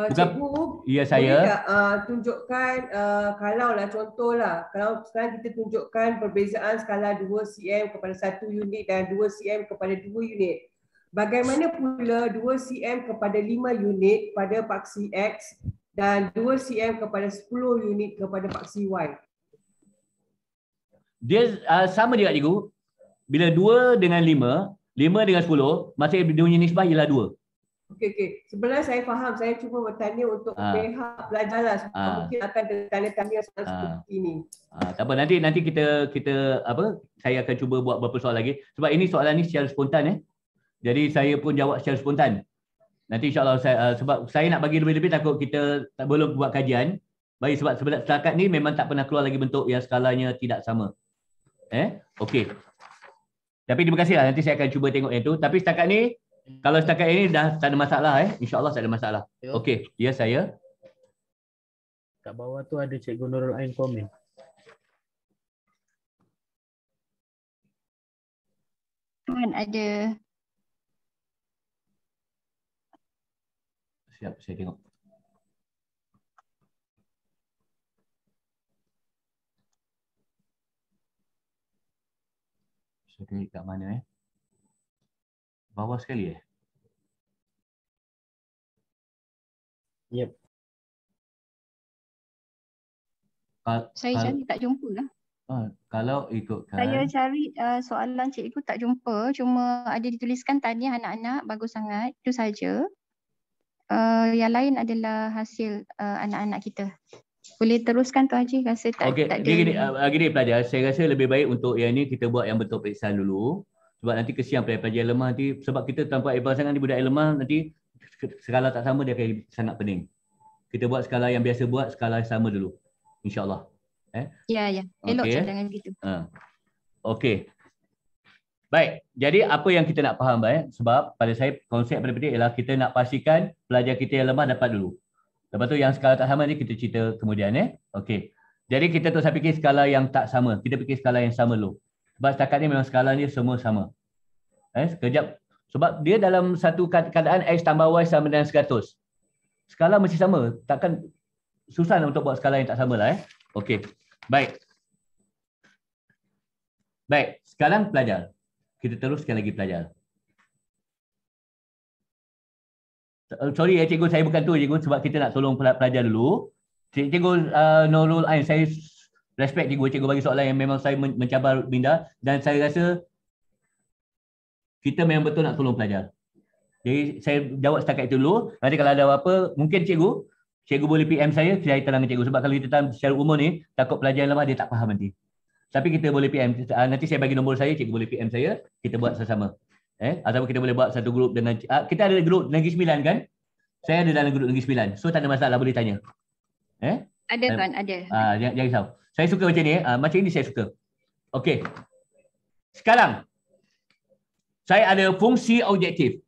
Bukan, Cikgu, ya saya. tak uh, tunjukkan uh, eh, kalau lah contoh lah. kalau sekarang kita tunjukkan perbezaan skala 2 cm kepada 1 unit dan 2 cm kepada 2 unit. Bagaimana pula 2 cm kepada 5 unit pada paksi X dan 2 cm kepada 10 unit kepada paksi Y? Dia uh, sama juga cikgu. Bila 2 dengan 5, 5 dengan 10, maksudnya dia punya nisbah ialah 2. Okey, okay. sebenarnya saya faham. Saya cuma bertanya untuk ha. Ah. pihak belajar lah. Ha. Mungkin akan bertanya-tanya soalan ah. ha. seperti ini. Ha. Tak apa, nanti nanti kita kita apa? Saya akan cuba buat beberapa soalan lagi. Sebab ini soalan ni secara spontan eh. Jadi saya pun jawab secara spontan. Nanti insyaAllah saya, uh, sebab saya nak bagi lebih-lebih takut kita tak boleh buat kajian. Baik sebab sebelah setakat ni memang tak pernah keluar lagi bentuk yang skalanya tidak sama. Eh, okey. Tapi terima kasihlah nanti saya akan cuba tengok yang tu. Tapi setakat ni kalau setakat ini dah tak ada masalah eh. Insya-Allah tak ada masalah. Okey, dia ya, saya. Kat bawah tu ada Cikgu Nurul Ain komen. Tuan ada. Siap, saya tengok. Saya tengok kat mana eh. Bawah sekali eh. Yep. Kal saya cari tak jumpa lah. Ha, kalau ikutkan. Saya cari uh, soalan cikgu tak jumpa. Cuma ada dituliskan tanya anak-anak. Bagus sangat. Itu saja uh, yang lain adalah hasil eh, anak-anak uh, kita. Boleh teruskan Tuan Haji? Rasa tak, okay. tak ada. Gini, uh, gini pelajar, saya rasa lebih baik untuk yang ini kita buat yang bentuk periksaan dulu. Sebab nanti kesian pelajar-pelajar lemah nanti. Sebab kita tanpa advance sangat ni budak yang lemah nanti skala tak sama dia akan sangat pening. Kita buat skala yang biasa buat, skala yang sama dulu. InsyaAllah. Eh? Ya, ya. Elok okay. cadangan gitu. Uh. Okey, Baik, jadi apa yang kita nak faham baik? Sebab pada saya konsep pada pendidik ialah kita nak pastikan pelajar kita yang lemah dapat dulu. Lepas tu yang skala tak sama ni kita cerita kemudian eh. Okey. Jadi kita tak usah fikir skala yang tak sama. Kita fikir skala yang sama dulu. Sebab setakat ni memang skala ni semua sama. Eh, sekejap. Sebab dia dalam satu keadaan X tambah Y sama dengan 100. Skala mesti sama. Takkan susah untuk buat skala yang tak sama lah eh. Okey. Baik. Baik, sekarang pelajar kita teruskan lagi belajar. Eh, sorry ya cikgu, saya bukan tu cikgu sebab kita nak tolong pelajar dulu. Cikgu uh, Nurul Ain, saya respect cikgu. Cikgu bagi soalan yang memang saya mencabar minda dan saya rasa kita memang betul nak tolong pelajar. Jadi saya jawab setakat itu dulu. Nanti kalau ada apa-apa, mungkin cikgu, cikgu boleh PM saya, saya terangkan cikgu. Sebab kalau kita tahu secara umum ni, takut pelajar yang lemah dia tak faham nanti. Tapi kita boleh PM. Ah, nanti saya bagi nombor saya, cikgu boleh PM saya. Kita buat sama-sama. Eh? Atau kita boleh buat satu grup dengan... Uh, kita ada grup Negeri Sembilan kan? Saya ada dalam grup Negeri Sembilan. So tak ada masalah, boleh tanya. Eh? Ada kan, ada. Uh, ah, jangan, jangan risau. Saya suka macam ni. Uh, macam ini saya suka. Okey. Sekarang. Saya ada fungsi objektif.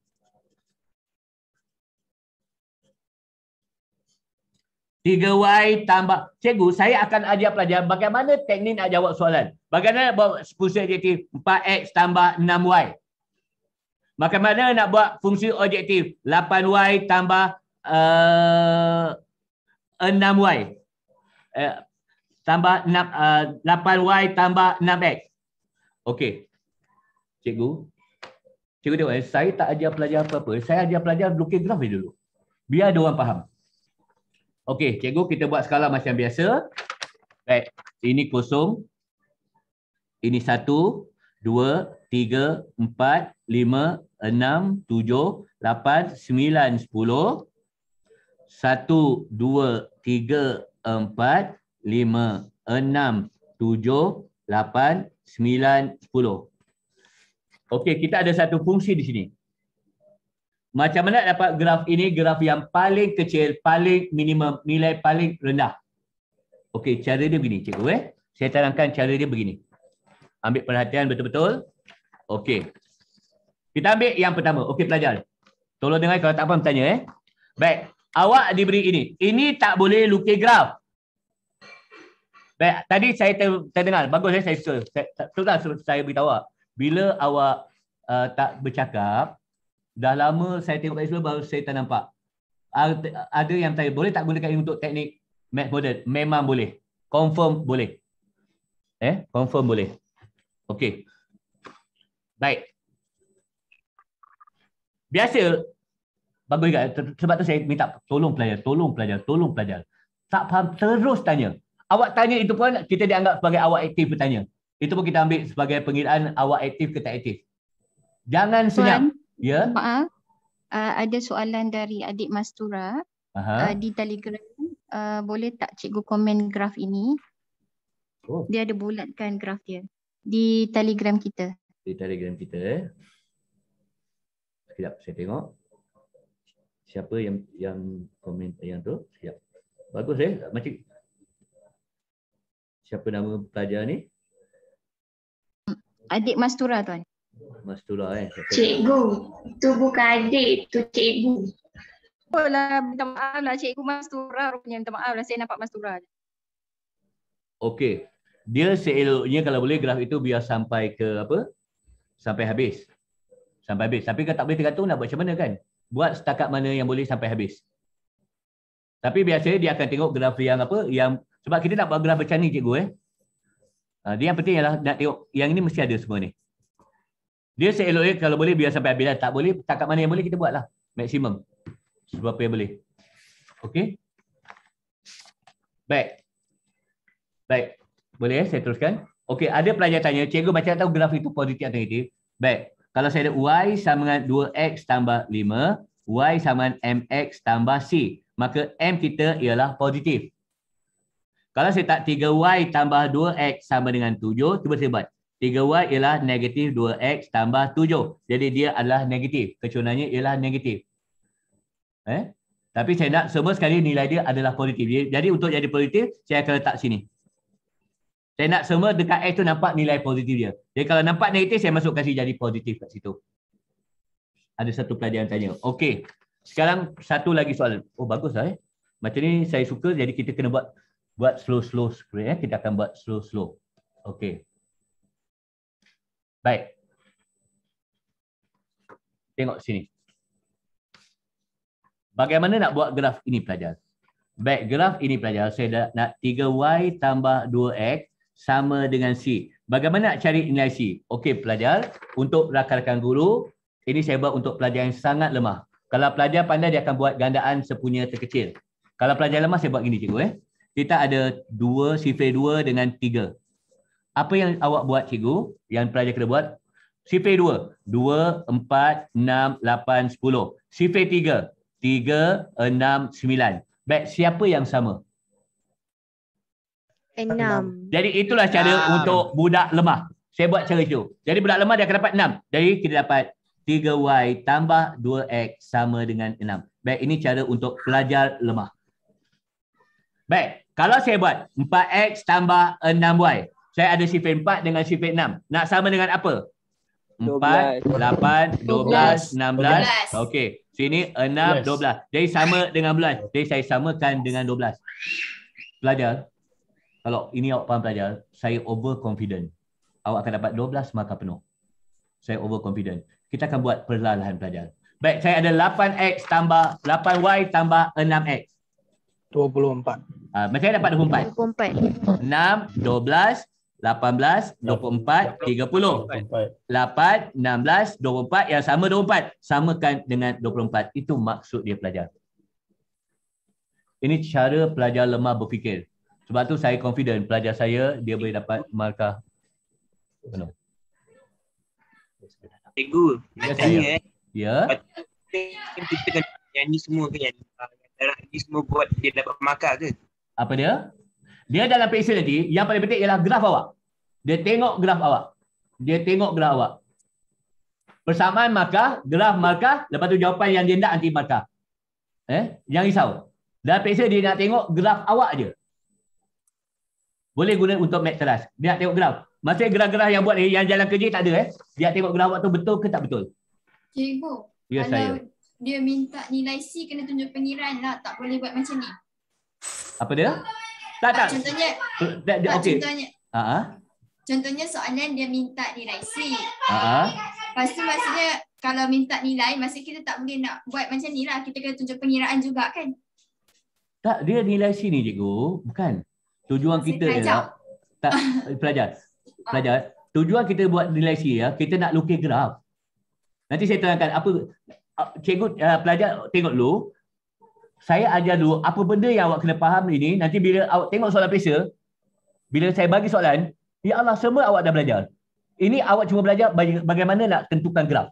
3Y tambah. Cikgu, saya akan ajar pelajar bagaimana teknik nak jawab soalan. Bagaimana nak buat fungsi objektif 4X tambah 6Y. Bagaimana nak buat fungsi objektif 8Y tambah uh, 6Y. Uh, tambah 6, uh, 8Y tambah 6X. Okey. Cikgu. Cikgu tengok, eh, saya tak ajar pelajar apa-apa. Saya ajar pelajar lukis graf dulu. Biar dia orang faham. Okey, cikgu kita buat skala macam biasa. Baik, ini kosong. Ini satu, dua, tiga, empat, lima, enam, tujuh, lapan, sembilan, sepuluh. Satu, dua, tiga, empat, lima, enam, tujuh, lapan, sembilan, sepuluh. Okey, kita ada satu fungsi di sini. Macam mana dapat graf ini? Graf yang paling kecil, paling minimum, nilai paling rendah. Okey, cara dia begini, cikgu. Eh? Saya tarangkan cara dia begini. Ambil perhatian betul-betul. Okey. Kita ambil yang pertama. Okey, pelajar. Tolong dengar kalau tak faham, tanya. Eh? Baik. Awak diberi ini. Ini tak boleh lukis graf. Baik. Tadi saya ter terdengar. Bagus, eh? saya suruh. Saya, saya beritahu awak. Bila awak uh, tak bercakap, dah lama saya tengok kat Islam baru saya tak nampak. Ada yang tanya, boleh tak gunakan ini untuk teknik math model? Memang boleh. Confirm boleh. Eh, confirm boleh. Okay. Baik. Biasa bagus juga sebab tu saya minta tolong pelajar, tolong pelajar, tolong pelajar. Tak faham terus tanya. Awak tanya itu pun kita dianggap sebagai awak aktif bertanya. Itu pun kita ambil sebagai pengiraan awak aktif ke tak aktif. Jangan senyap. Puan. Ya. Maaf. Uh, ada soalan dari adik Mastura uh, di Telegram. Uh, boleh tak cikgu komen graf ini? Oh. Dia ada bulatkan graf dia di Telegram kita. Di Telegram kita. Sekejap saya tengok. Siapa yang yang komen yang tu? Siap. Bagus eh. Macam Siapa nama pelajar ni? Adik Mastura tuan. Mestulah eh. Cikgu. Tu bukan adik. Tu cikgu. Oh lah, minta maaf lah. Cikgu Mastura rupanya minta maaf lah. Saya nampak Mastura. Okey. Dia seeloknya kalau boleh graf itu biar sampai ke apa? Sampai habis. Sampai habis. Tapi kalau tak boleh tergantung nak buat macam mana kan? Buat setakat mana yang boleh sampai habis. Tapi biasanya dia akan tengok graf yang apa? Yang Sebab kita nak buat graf macam ni cikgu eh. Ah, dia yang penting ialah nak tengok yang ini mesti ada semua ni. Dia seelok seeloknya eh, kalau boleh biar sampai habis lah. Tak boleh, tak kat mana yang boleh kita buat lah. Maksimum. Seberapa yang boleh. Okay. Baik. Baik. Boleh ya, saya teruskan. Okay, ada pelajar tanya, cikgu macam tahu graf itu positif atau negatif? Baik, kalau saya ada y sama dengan 2x tambah 5, y sama dengan mx tambah c. Maka m kita ialah positif. Kalau saya tak 3y tambah 2x sama dengan 7, cuba saya buat. 3Y ialah negatif 2X tambah 7. Jadi dia adalah negatif. Kecunanya ialah negatif. Eh? Tapi saya nak semua sekali nilai dia adalah positif. Jadi untuk jadi positif, saya akan letak sini. Saya nak semua dekat X tu nampak nilai positif dia. Jadi kalau nampak negatif, saya masuk kasih jadi positif kat situ. Ada satu pelajaran tanya. Okey. Sekarang satu lagi soalan. Oh bagus lah eh. Macam ni saya suka jadi kita kena buat buat slow-slow. Eh? Kita akan buat slow-slow. Okey. Baik. Tengok sini. Bagaimana nak buat graf ini pelajar? Baik, graf ini pelajar. Saya dah nak 3Y tambah 2X sama dengan C. Bagaimana nak cari nilai C? Okey pelajar, untuk rakan-rakan guru, ini saya buat untuk pelajar yang sangat lemah. Kalau pelajar pandai, dia akan buat gandaan sepunya terkecil. Kalau pelajar lemah, saya buat gini cikgu. Eh. Kita ada 2, sifir 2 dengan 3. Apa yang awak buat cikgu? Yang pelajar kena buat? Sifir 2. 2, 4, 6, 8, 10. Sifir 3. 3, 6, 9. Baik, siapa yang sama? 6. Jadi itulah cara 6. untuk budak lemah. Saya buat cara itu. Jadi budak lemah dia akan dapat 6. Jadi kita dapat 3Y tambah 2X sama dengan 6. Baik, ini cara untuk pelajar lemah. Baik, kalau saya buat 4X tambah 6Y saya ada sifat 4 dengan sifat 6. Nak sama dengan apa? 4, 8, 12, 16. Okey. Sini 6, 12. Jadi sama dengan bulan. Jadi saya samakan dengan 12. Pelajar, kalau ini awak faham pelajar, saya over confident. Awak akan dapat 12 markah penuh. Saya over confident. Kita akan buat perlahan-lahan pelajar. Baik, saya ada 8X tambah 8Y tambah 6X. 24. Uh, macam mana dapat 24? 24. 6, 12, 18, 24, 30. 8, 16, 24. Yang sama 24. Samakan dengan 24. Itu maksud dia pelajar. Ini cara pelajar lemah berfikir. Sebab tu saya confident pelajar saya, dia boleh dapat markah. Cikgu, Cikgu. Ya, eh. Ya. Kita kena nyanyi semua ke kan. yang darah ini semua buat dia dapat markah ke? Apa dia? Dia dalam peksa nanti, yang paling penting ialah graf awak. Dia tengok graf awak. Dia tengok graf awak. Persamaan markah, graf markah, lepas tu jawapan yang dia nak nanti markah. Eh? yang risau. Dalam peksa dia nak tengok graf awak je. Boleh guna untuk math class. Dia nak tengok graf. Masih graf-graf yang buat ni, yang jalan kerja tak ada eh. Dia nak tengok graf awak tu betul ke tak betul. Cikgu, ya, kalau dia minta nilai C kena tunjuk pengiran lah. Tak boleh buat macam ni. Apa dia? Apa dia? tak, tak. Contohnya, that, okay. contohnya, uh-huh. contohnya soalan dia minta nilai C. Uh-huh. Lepas maksudnya, kalau minta nilai, maksudnya kita tak boleh nak buat macam ni lah. Kita kena tunjuk pengiraan juga kan? Tak, dia nilai C ni cikgu. Bukan. Tujuan kita ni lah. Tak, pelajar. Ah. Pelajar. Tujuan kita buat nilai C ya, kita nak lukis graf. Nanti saya terangkan apa, cikgu, uh, pelajar tengok dulu saya ajar dulu apa benda yang awak kena faham ini. Nanti bila awak tengok soalan peserta, bila saya bagi soalan, ya Allah semua awak dah belajar. Ini awak cuma belajar bagaimana nak tentukan graf.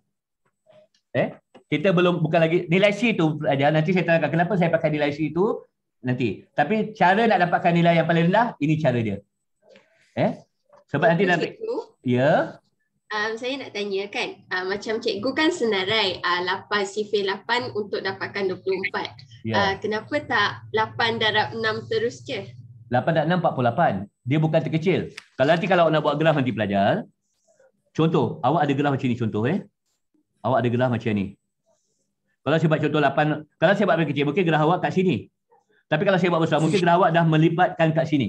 Eh? Kita belum bukan lagi nilai C itu belajar. Nanti saya terangkan kenapa saya pakai nilai C itu nanti. Tapi cara nak dapatkan nilai yang paling rendah, ini cara dia. Eh? Sebab nanti nanti. Ya. Um, saya nak tanya kan, uh, macam cikgu kan senarai uh, 8 sifir 8 untuk dapatkan 24. Yeah. Ya. Uh, kenapa tak 8 darab 6 terus je? 8 darab 6, 48. Dia bukan terkecil. Kalau nanti kalau nak buat graf nanti pelajar. Contoh, awak ada graf macam ni contoh eh. Awak ada graf macam ni. Kalau saya buat contoh 8, kalau saya buat kecil, mungkin graf awak kat sini. Tapi kalau saya buat besar, mungkin graf awak dah melibatkan kat sini.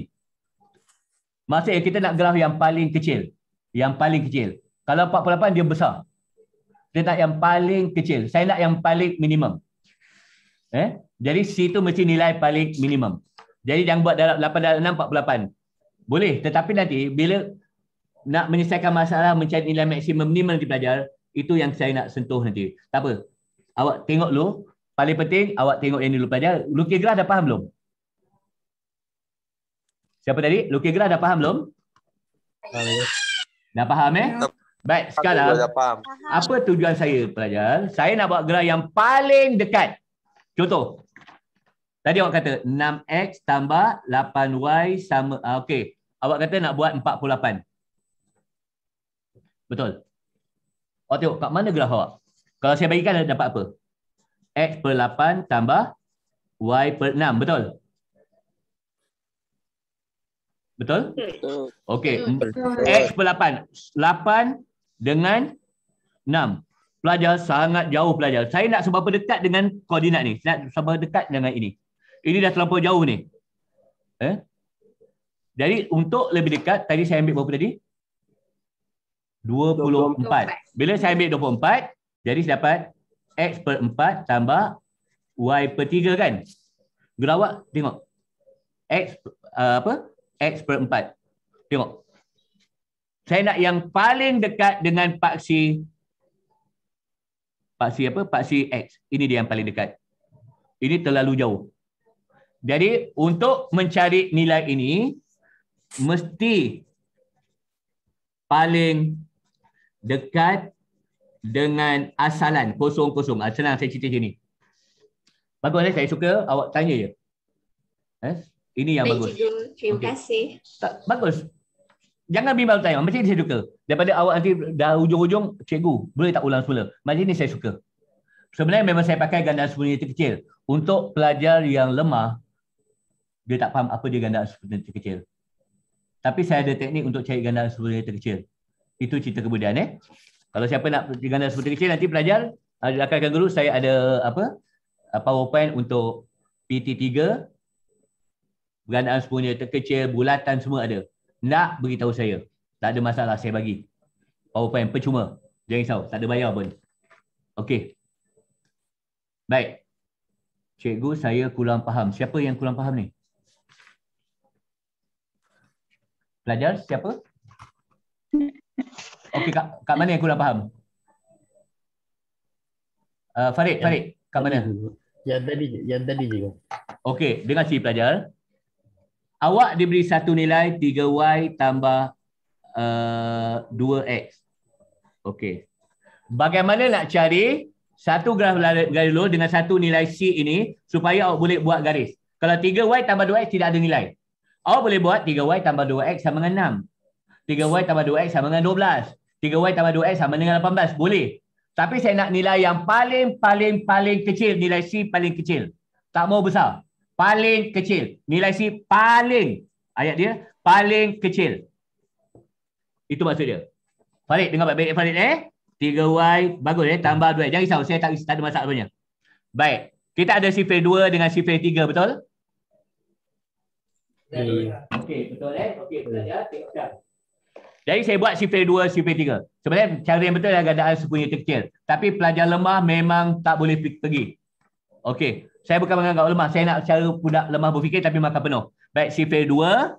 Maksudnya kita nak graf yang paling kecil. Yang paling kecil. Kalau 48 dia besar. Kita nak yang paling kecil. Saya nak yang paling minimum. Eh? Jadi C itu mesti nilai paling minimum. Jadi yang buat dalam 8 dalam 6, 48. Boleh. Tetapi nanti bila nak menyelesaikan masalah mencari nilai maksimum minimum di pelajar, itu yang saya nak sentuh nanti. Tak apa. Awak tengok dulu. Paling penting awak tengok yang dulu pelajar. Lukis gerah dah faham belum? Siapa tadi? Lukis gerah dah faham belum? Dah faham eh? Baik, sekarang apa tujuan saya pelajar? Saya nak buat gerah yang paling dekat Contoh. Tadi awak kata 6x tambah 8y sama. Uh, Okey. Awak kata nak buat 48. Betul. Awak tengok kat mana graf awak. Kalau saya bagikan dapat apa? x per 8 tambah y per 6. Betul? Betul? Okey. x per 8. 8 dengan 6 pelajar sangat jauh pelajar. Saya nak seberapa dekat dengan koordinat ni? Nak seberapa dekat dengan ini? Ini dah terlalu jauh ni. Eh? Jadi untuk lebih dekat, tadi saya ambil berapa tadi? 24. 24. Bila saya ambil 24, jadi saya dapat X per 4 tambah Y per 3 kan? Gerawak, tengok. X, uh, apa? X per 4. Tengok. Saya nak yang paling dekat dengan paksi paksi apa paksi X ini dia yang paling dekat ini terlalu jauh jadi untuk mencari nilai ini mesti paling dekat dengan asalan kosong-kosong ah, senang saya cerita sini bagus eh? saya suka awak tanya je eh? ini yang Baik, bagus cikgu. terima okay. kasih tak, bagus Jangan bimbang tanya. Macam ni saya suka. Daripada awal nanti dah hujung-hujung, cikgu, boleh tak ulang semula? Macam ni saya suka. Sebenarnya memang saya pakai gandaan itu kecil Untuk pelajar yang lemah, dia tak faham apa dia gandaan itu kecil. Tapi saya ada teknik untuk cari gandaan itu kecil Itu cerita kemudian. Eh? Kalau siapa nak gandaan sepenuhnya kecil nanti pelajar, akan rakan guru, saya ada apa ah, powerpoint untuk PT3. Gandaan itu kecil bulatan semua ada nak beritahu saya. Tak ada masalah saya bagi. PowerPoint percuma. Jangan risau, tak ada bayar pun. Okey. Baik. Cikgu, saya kurang faham. Siapa yang kurang faham ni? Pelajar siapa? Okey, kak, kak mana yang kurang faham? Uh, Farid, Farid, kat mana? Yang tadi, yang tadi juga. Okey, dengar si pelajar. Awak diberi satu nilai 3y tambah uh, eh, 2x. Okey. Bagaimana nak cari satu graf garis lurus dengan satu nilai C ini supaya awak boleh buat garis. Kalau 3y tambah 2x tidak ada nilai. Awak boleh buat 3y tambah 2x sama dengan 6. 3y tambah 2x sama dengan 12. 3y tambah 2x sama dengan 18. Boleh. Tapi saya nak nilai yang paling-paling-paling kecil. Nilai C paling kecil. Tak mau besar paling kecil. Nilai C paling. Ayat dia paling kecil. Itu maksud dia. Farid dengar baik-baik Farid eh. 3Y bagus eh. Tambah 2. Jangan risau. Saya tak, tak ada masalah punya. Baik. Kita ada sifir 2 dengan sifir 3. Betul? Jadi, betul, eh? okay, ya? Jadi saya buat sifir 2, sifir 3 Sebenarnya cara yang betul adalah gandaan sepunya kecil. Tapi pelajar lemah memang tak boleh pergi Okey. Saya bukan menganggap lemah. Saya nak cara budak lemah berfikir tapi makan penuh. Baik, sifir 2, 4,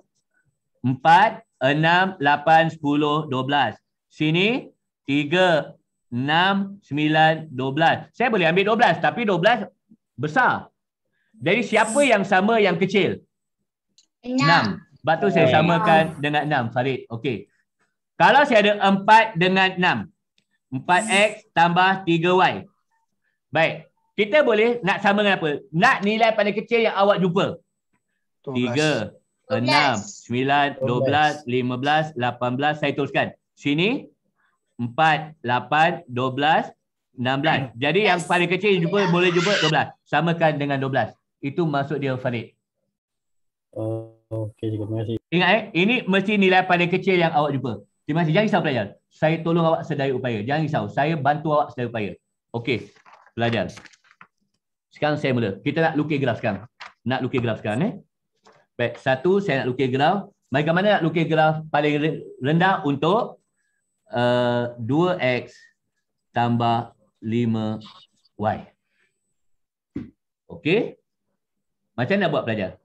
6, 8, 10, 12. Sini, 3, 6, 9, 12. Saya boleh ambil 12 tapi 12 besar. Jadi siapa yang sama yang kecil? 6. Sebab tu saya samakan dengan 6, Farid. Okey. Kalau saya ada 4 dengan 6. 4X tambah 3Y. Baik kita boleh nak sama dengan apa? Nak nilai paling kecil yang awak jumpa. 3, 6, 9, 12, 15, 18. Saya tuliskan. Sini. 4, 8, 12, 16. Jadi yang paling kecil yang jumpa, boleh jumpa 12. Samakan dengan 12. Itu maksud dia Farid. Oh, okey, terima kasih. Ingat eh, ini mesti nilai paling kecil yang awak jumpa. Terima kasih. Jangan risau pelajar. Saya tolong awak sedaya upaya. Jangan risau. Saya bantu awak sedaya upaya. Okey, pelajar. Sekarang saya mula. Kita nak lukis graf sekarang. Nak lukis graf sekarang eh. Baik, satu saya nak lukis graf. Bagaimana nak lukis graf paling rendah untuk uh, eh, 2x tambah 5y. Okey. Macam nak buat pelajar?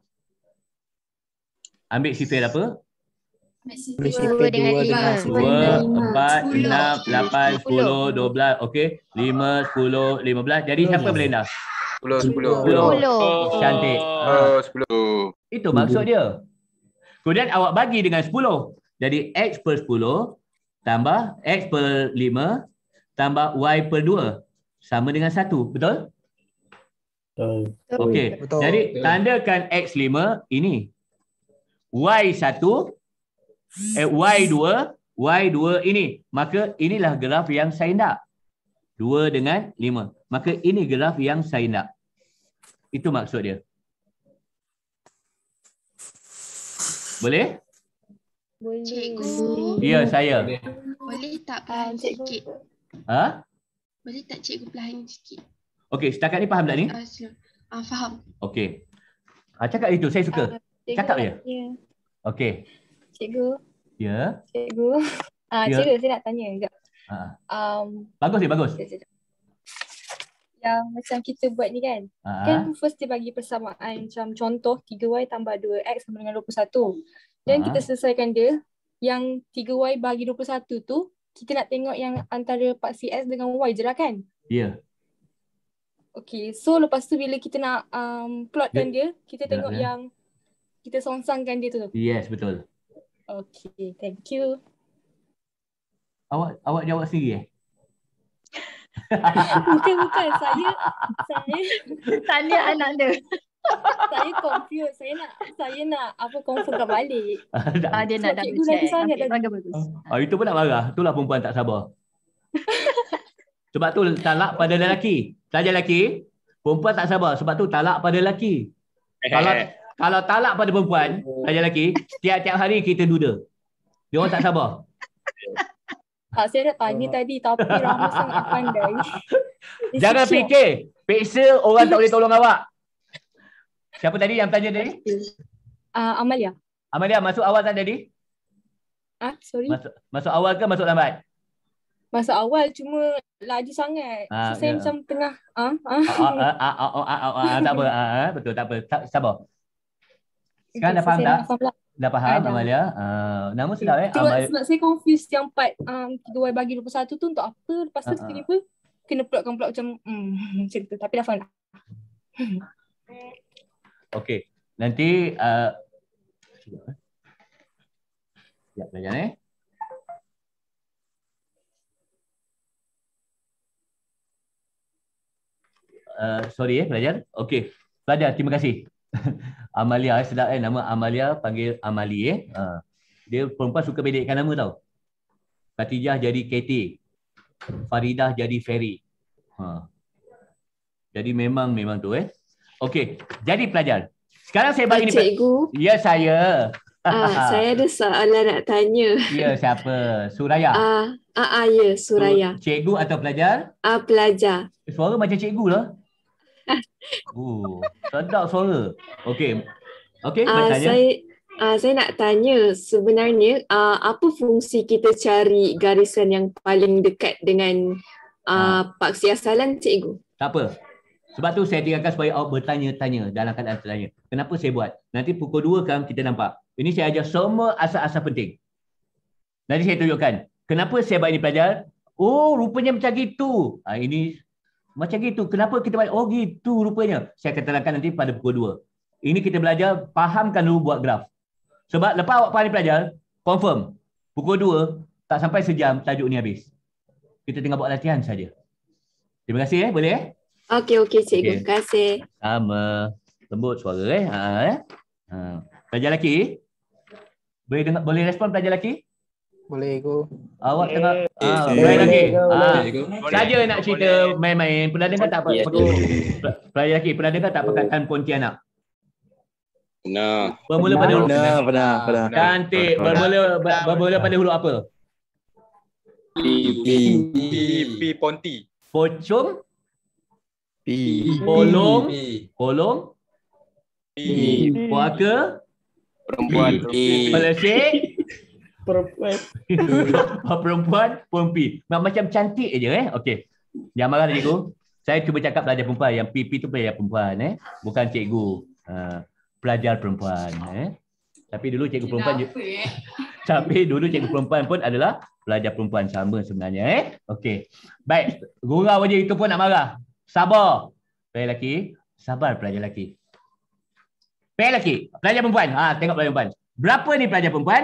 Ambil sifir apa? Ambil sifir 2 dengan 5. 2, 4, 6, 8, 10, 12. Okey. 5, 10, 15. Jadi siapa boleh dah? Sepuluh, oh, oh, oh, Cantik. sepuluh. Ah. Itu maksud dia. Kemudian awak bagi dengan sepuluh. Jadi X per sepuluh tambah X per lima tambah Y per dua. Sama dengan satu. Betul? Betul. Okey. Jadi tandakan X lima ini. Y satu. Eh, Y dua. Y dua ini. Maka inilah graf yang saya nak. Dua dengan lima. Maka ini graf yang saya nak. Itu maksud dia. Boleh? Boleh. Cikgu. Ya, saya. Boleh tak ah, pelan sikit? Ha? Boleh tak cikgu pelan sikit? Okey, setakat ni faham tak ni? Uh, uh, faham. Okey. Uh, cakap itu, saya suka. Uh, cakap dia. Ya. Okey. Cikgu. Ya. Cikgu. Ah, uh, ya. cikgu saya nak tanya. Sekejap. Ha. um, bagus dia bagus yang macam kita buat ni kan uh kan first dia bagi persamaan macam contoh 3y tambah 2x sama dengan 21 dan uh-huh. kita ha. selesaikan dia yang 3y bagi 21 tu kita nak tengok yang antara paksi x dengan y je lah kan ya yeah. Okay, so lepas tu bila kita nak um, plotkan ya. dia, kita ya, tengok yeah. yang kita songsangkan dia tu. Yes, betul. Okay, thank you. Awak awak jawab sendiri eh? bukan bukan saya saya tanya anak dia. saya confuse saya nak saya nak apa confirm ke balik. Ah, ah dia nak dah cikgu lagi sangat dah ah, itu pun nak marah. Itulah perempuan tak sabar. Sebab tu talak pada lelaki. saja lelaki, perempuan tak sabar. Sebab tu talak pada lelaki. Kalau kalau talak pada perempuan, saja lelaki, tiap-tiap hari kita duda. Dia orang tak sabar. Tak, ah, saya dah tanya uh. tadi tapi Rahma sangat pandai. Jangan fikir. Peksa orang yes. tak boleh tolong awak. Siapa tadi yang tanya tadi? Uh, Amalia. Amalia, masuk awal tak tadi? Ah, uh, sorry. Masuk, masuk awal ke masuk lambat? Masuk awal cuma laju sangat. Ha, so, saya ya. macam tengah. Ah, ah, ah, ah, ah, ah, tak apa. Ah, betul, tak apa. Sabar. Sekarang dah faham tak? Dah faham Adam. Amalia. Uh, nama okay. sedap eh. Cuma Amal... saya confused yang part um, 3Y bagi 21 tu untuk apa. Lepas tu uh-huh. Ah, ah. tiba kena plotkan pula macam hmm, macam tu. Tapi dah faham. okay. Nanti uh, Ya, belajar eh. Uh, sorry eh, belajar. Okay, pelajar, terima kasih. Amalia eh, sedap eh nama Amalia panggil Amalie eh. Ha. Dia perempuan suka bedekkan nama tau. Katijah jadi Katie. Faridah jadi Ferry. Ha. Jadi memang memang tu eh. Okey, jadi pelajar. Sekarang saya bagi ni. Cikgu. Ini... Ya, saya. Ah, saya ada soalan nak tanya. Ya, siapa? Suraya. Ah, ah, ah ya, Suraya. Cikgu atau pelajar? Ah, pelajar. Suara macam cikgu lah. Oh, sedap suara. Okey. Okey, uh, saya saya uh, saya nak tanya sebenarnya uh, apa fungsi kita cari garisan yang paling dekat dengan uh, ah, paksi asalan cikgu? Tak apa. Sebab tu saya tinggalkan supaya awak bertanya-tanya dalam keadaan tanya. Kenapa saya buat? Nanti pukul 2 kan kita nampak. Ini saya ajar semua asas-asas penting. Nanti saya tunjukkan. Kenapa saya buat ini pelajar? Oh, rupanya macam itu. Ha, ini macam gitu. Kenapa kita baca? Oh gitu rupanya. Saya akan terangkan nanti pada pukul 2. Ini kita belajar. Fahamkan dulu buat graf. Sebab lepas awak pandai pelajar? Confirm. Pukul 2. Tak sampai sejam. Tajuk ni habis. Kita tinggal buat latihan saja. Terima kasih eh. Boleh eh? Okey, okey cikgu. Okay. Terima kasih. Sama. Lembut suara eh. Ha, eh. Ha. Pelajar lelaki. Boleh dengar, boleh respon pelajar lelaki? Boleh go. Awak eh, tengah eh, eh, ah boleh lagi. Ah saja nak cerita main-main. Pernah dengar tak apa? Perlu. Pernah lagi. Pernah dengar tak pekatan Pontianak? Pernah. Bermula pada huruf Pernah, pernah, pernah. Cantik. Bermula bermula pada huruf apa? P P P Ponti. Pocong. P. Polong. Polong. P. Puaka. Perempuan. Pelesik perempuan. Duduk oh, perempuan pompi. Macam cantik aja eh. Okey. Jangan marah cikgu. Saya cuba cakap pelajar perempuan. Yang PP tu pelajar perempuan eh. Bukan cikgu. Uh, pelajar perempuan eh. Tapi dulu cikgu Kenapa, perempuan. Eh? Tapi dulu cikgu perempuan pun adalah pelajar perempuan sama sebenarnya eh. Okey. Baik. Gurau aja itu pun nak marah. Sabar. Pelajar lelaki. Sabar pelajar lelaki. Pelajar lelaki. Pelajar perempuan. Ha, tengok pelajar perempuan. Berapa ni pelajar perempuan?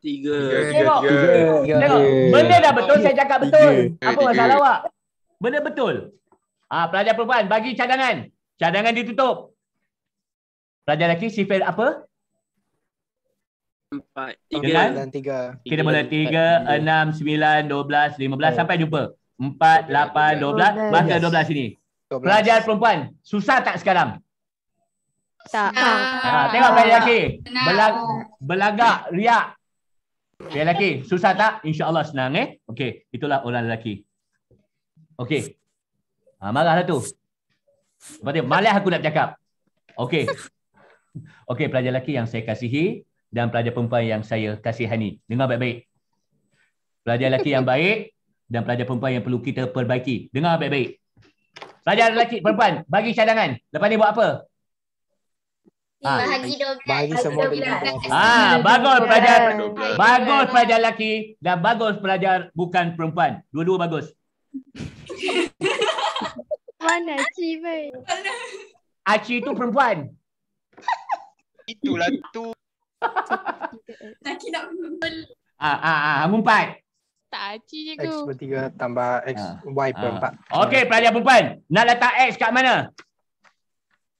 Tiga. Tengok. Benda dah betul saya cakap betul. Apa masalah awak? Benda betul. Ah pelajar perempuan bagi cadangan. Cadangan ditutup. Pelajar lelaki sifir apa? Empat, tiga dan tiga. Kita mula tiga, enam, sembilan, dua belas, lima belas. Sampai jumpa. Empat, lapan, dua belas. Masa dua belas sini. Pelajar perempuan, susah tak sekarang? Tak. Ha, tengok pelajar lelaki. Belag belagak, riak, Okey lelaki, susah tak? Insya-Allah senang eh. Okey, itulah orang lelaki. Okay, Ha, lah tu. Sebab dia malas aku nak cakap. Okey. Okey, pelajar lelaki yang saya kasihi dan pelajar perempuan yang saya kasihani. Dengar baik-baik. Pelajar lelaki yang baik dan pelajar perempuan yang perlu kita perbaiki. Dengar baik-baik. Pelajar lelaki perempuan, bagi cadangan. Lepas ni buat apa? Ah. bagi semua ah bagus pelajar bagus pelajar lelaki dan bagus pelajar bukan perempuan dua-dua bagus mana Aci wei Aci tu perempuan itulah tu Aci nak mengumpul ah ah ah mengumpat tak Aci je tu X bertiga tambah X ah. Y perempat ah. Okay pelajar perempuan Nak letak X kat mana?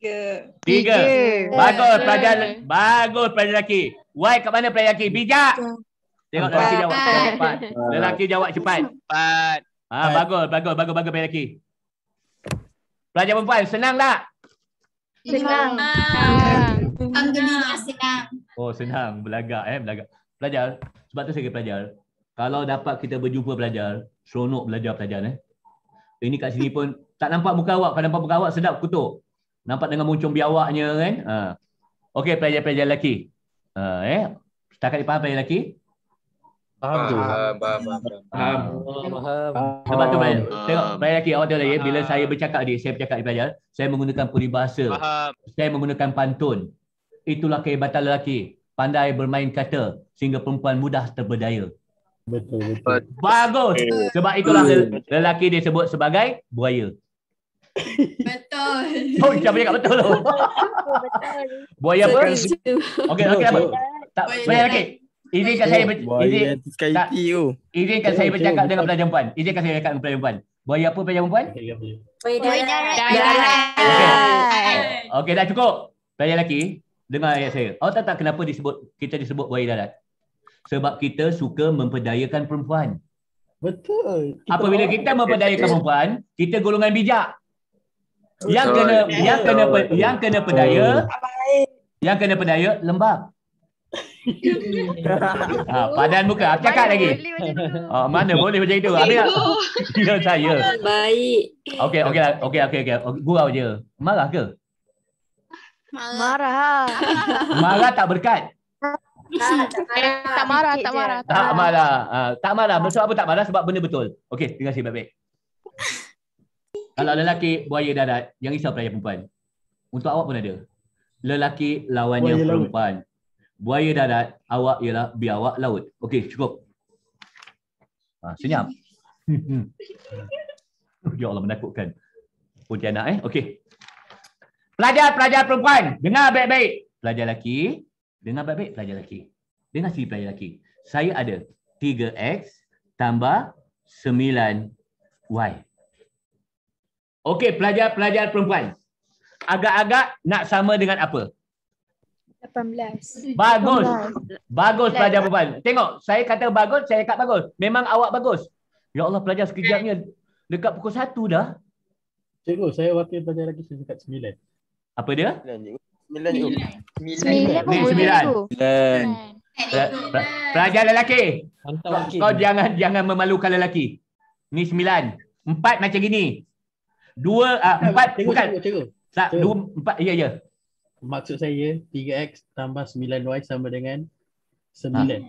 Tiga. Tiga. Tiga. Bagus Tiga. pelajar bagus pelajar lelaki. Why kat mana pelajar lelaki? Bijak. Tengok lelaki jawab cepat. Lelaki jawab cepat. Cepat. Ha, ah, bagus, bagus, bagus, bagus pelajar lelaki. Pelajar perempuan, senang tak? Senang. Alhamdulillah senang. Oh, senang. Belagak eh, belagak. Pelajar, sebab tu saya kata pelajar. Kalau dapat kita berjumpa pelajar, seronok belajar pelajar eh. Ini kat sini pun tak nampak muka awak, kalau nampak muka awak sedap kutuk. Nampak dengan muncung biawaknya kan? Ha. Okey, pelajar-pelajar lelaki. Ha, eh? Setakat dipaham pelajar lelaki? Faham tu. Faham. Sebab tu, bayar. tengok pelajar lelaki. Awak tengok lagi, bila saya bercakap dia, saya bercakap di pelajar, saya menggunakan peribahasa. Faham. Saya menggunakan pantun. Itulah kehebatan lelaki. Pandai bermain kata sehingga perempuan mudah terberdaya. Betul, betul. Bagus. Sebab itulah lelaki disebut sebagai buaya. Betul. Oh, dia cakap betul tu. betul. Buaya apa? Okey, okey. Tak, saya okey. Ini kat saya ini tak. Ini kat saya bercakap dengan pelajar perempuan. Ini kat saya cakap dengan pelajar perempuan. Buaya apa pelajar perempuan? Buaya darat. Okey, dah cukup. Pelajar lelaki, dengar ayat saya. Oh, tak tak kenapa disebut kita disebut buaya darat? Sebab kita suka memperdayakan perempuan. Betul. Apabila kita memperdayakan perempuan, kita golongan bijak. Yang kena oh, yang kena pe, yang kena pedaya. Oh. Yang kena pedaya lembab. ha, padan muka ah, akak lagi. Oh, mana boleh macam itu? Ambil. saya. Baik. Okey okey okey okey okey. Gurau je. Marah ke? Marah. Marah tak berkat. Tak, marah, tak marah, tak marah. Tak marah. tak marah. Sebab apa tak marah? Sebab benda betul. Okey, terima kasih. Baik-baik. Kalau lelaki buaya darat, yang risau pelayan perempuan. Untuk awak pun ada. Lelaki lawannya buaya perempuan. Laut. Buaya darat, awak ialah biawak laut. Okey, cukup. Ha, senyap. ya Allah menakutkan. Pontianak eh. Okey. Pelajar-pelajar perempuan, dengar baik-baik. Pelajar lelaki, dengar baik-baik pelajar lelaki. Dengar sini pelajar lelaki. Saya ada 3X tambah 9Y. Okey, pelajar-pelajar perempuan. Agak-agak nak sama dengan apa? 18. Bagus. 18. Bagus pelajar perempuan. Tengok, saya kata bagus, saya kata bagus. Memang awak bagus. Ya Allah, pelajar sekejapnya dekat pukul 1 dah. Cikgu, saya wakil pelajar lagi saya dekat 9. Apa dia? 9 cikgu. 9 cikgu. 9 cikgu. 9 Pelajar lelaki. Kau jangan jangan memalukan lelaki. Ini 9. 4 macam gini dua ah kan, empat tengok kan tak dua empat ya ya maksud saya 3x tambah 9y sama dengan 9 ah. ha.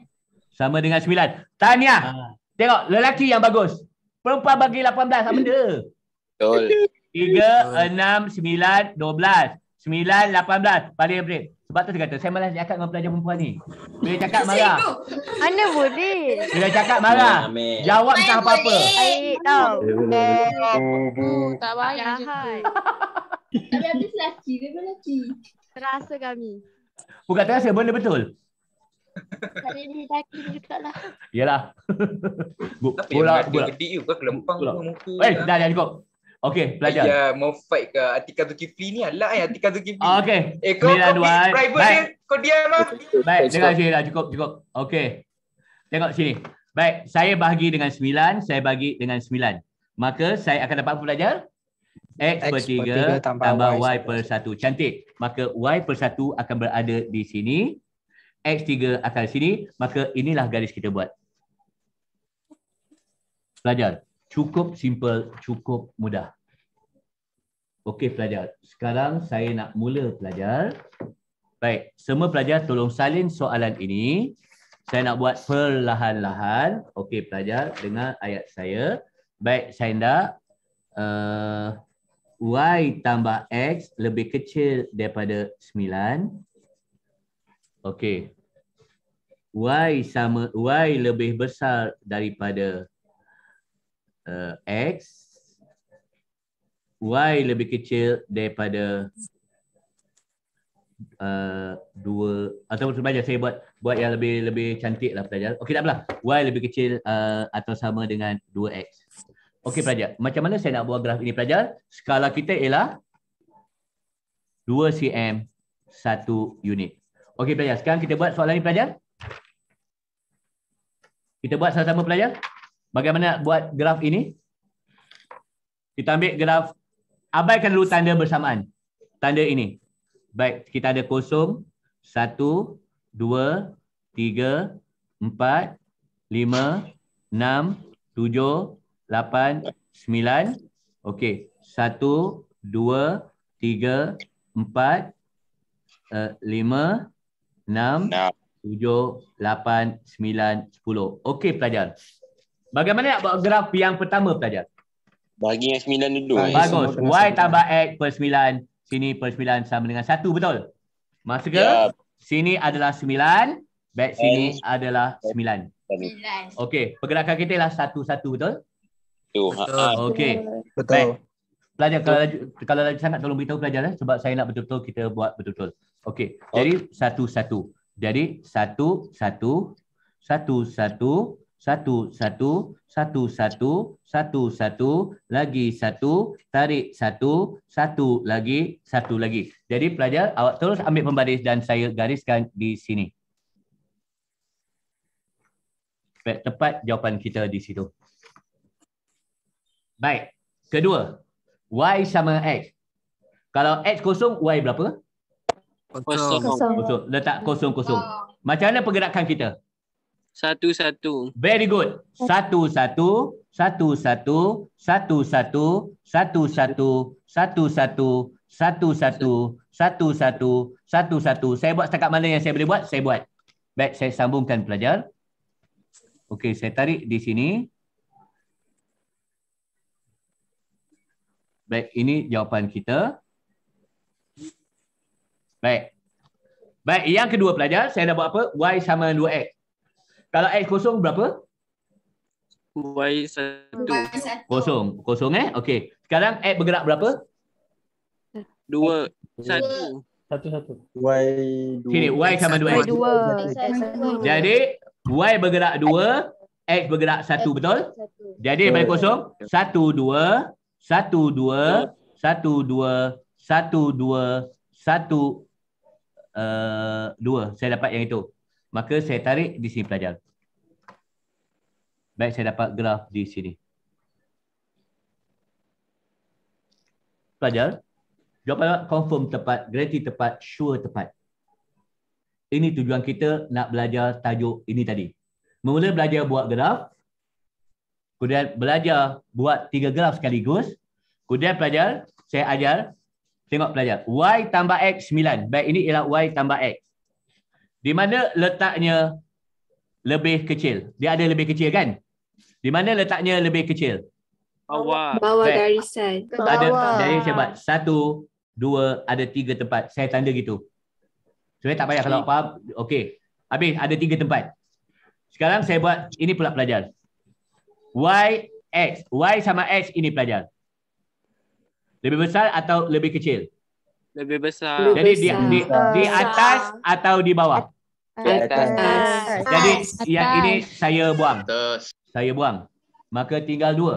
sama dengan 9 tahniah ha. tengok lelaki yang bagus perempuan bagi 18 sama dia betul 3 6 9 12 9 18 paling break sebab tu dia kata saya malas cakap dengan pelajar perempuan ni. Bila cakap marah. Mana boleh. Bila cakap marah. Amin. Jawab tak apa-apa. Baik tau. Eh. Oh, tak payah je tu. Tapi habis lelaki. Dia lelaki. Terasa kami. Bukan terasa. Benda betul. Tapi ni lelaki juga lah. Yelah. Bu- Tapi yang ada gedik juga. Kelempang pula muka. Eh dah dah cukup. Okay, belajar. Ya, mau fight ke Atika Zulkifli ni alah eh kan, Atika Zulkifli. Oh, ah, okay. Eh kau kau private Baik. dia. Kau diam lah. ah. Baik, Tengok sini dah cukup cukup. Okay. Tengok sini. Baik, saya bahagi dengan sembilan, saya bagi dengan sembilan. Maka saya akan dapat apa pelajar? X, X per 3 tambah, Y per satu Cantik. Maka Y per satu akan berada di sini. X 3 akan sini. Maka inilah garis kita buat. Pelajar cukup simple, cukup mudah. Okey pelajar, sekarang saya nak mula pelajar. Baik, semua pelajar tolong salin soalan ini. Saya nak buat perlahan-lahan. Okey pelajar, dengar ayat saya. Baik, saya nak uh, Y tambah X lebih kecil daripada 9. Okey. Y sama Y lebih besar daripada Eh, x Y lebih kecil daripada uh, dua atau sebanyak saya buat buat yang lebih lebih cantik lah pelajar. Okey tak apalah. Y lebih kecil uh, atau sama dengan dua x Okey pelajar. Macam mana saya nak buat graf ini pelajar? Skala kita ialah 2 cm 1 unit. Okey pelajar, sekarang kita buat soalan ini pelajar. Kita buat sama-sama pelajar. Bagaimana nak buat graf ini? Kita ambil graf. Abaikan dulu tanda bersamaan. Tanda ini. Baik, kita ada kosong. Satu, dua, tiga, empat, lima, enam, tujuh, lapan, sembilan. Okey. Satu, dua, tiga, empat, eh, lima, enam, tujuh, lapan, sembilan, sepuluh. Okey, pelajar. Bagaimana nak buat graf yang pertama pelajar? Bagi yang 9 dulu. Ah, bagus. Y tambah X per 9. Sini per 9 sama dengan 1. Betul? Maksudnya ya. sini adalah 9. Back sini And adalah 9. 9. Okey. Pergerakan kita ialah 1-1. Betul? Betul. Ha, betul. Ha. Okey. Betul. Back. Pelajar kalau laju, kalau laju sangat tolong beritahu pelajar. Eh? Sebab saya nak betul-betul kita buat betul-betul. Okey. Jadi satu satu. Jadi satu satu satu satu satu satu satu satu satu satu lagi satu tarik satu satu lagi satu lagi. Jadi pelajar awak terus ambil pembaris dan saya gariskan di sini. Tepat jawapan kita di situ. Baik. Kedua, y sama x. Kalau x kosong, y berapa? Kosong. kosong. kosong. Letak kosong kosong. Macam mana pergerakan kita? Satu satu. Very good. Satu satu. Satu satu. Satu satu. Satu satu. Satu satu. Satu satu. Satu satu. Satu satu. Saya buat setakat mana yang saya boleh buat, saya buat. Baik, saya sambungkan pelajar. Okey, saya tarik di sini. Baik, ini jawapan kita. Baik. Baik, yang kedua pelajar, saya dah buat apa? Y sama 2X. Kalau X kosong berapa? Y satu. Kosong. Kosong eh? Okey. Sekarang X bergerak berapa? Dua. Satu. Satu-satu. Y dua. Sini, Y sama dua. Y dua. Jadi, Y bergerak dua. X bergerak satu, betul? Jadi, main kosong. Satu, dua. Satu, dua. Satu, dua. Satu, dua. Satu, dua. Eh, satu, dua. Saya dapat yang itu maka saya tarik di sini pelajar. Baik saya dapat graf di sini. Pelajar, jawapan dapat confirm tepat, gravity tepat, sure tepat. Ini tujuan kita nak belajar tajuk ini tadi. Memula belajar buat graf, kemudian belajar buat tiga graf sekaligus, kemudian pelajar, saya ajar, tengok pelajar, Y tambah X 9, baik ini ialah Y tambah X. Di mana letaknya lebih kecil? Dia ada lebih kecil kan? Di mana letaknya lebih kecil? Bawah. Bawah garisan. Ke bawah. Ada dari sebab satu, dua, ada tiga tempat. Saya tanda gitu. Sebenarnya tak payah okay. kalau faham. Okey. Habis ada tiga tempat. Sekarang saya buat ini pula pelajar. Y, X. Y sama X ini pelajar. Lebih besar atau lebih kecil? lebih besar. Lebih Jadi besar. Di, di di atas atau di bawah? Atas. atas. atas. Jadi atas. yang ini saya buang. Atas. Saya buang. Maka tinggal dua.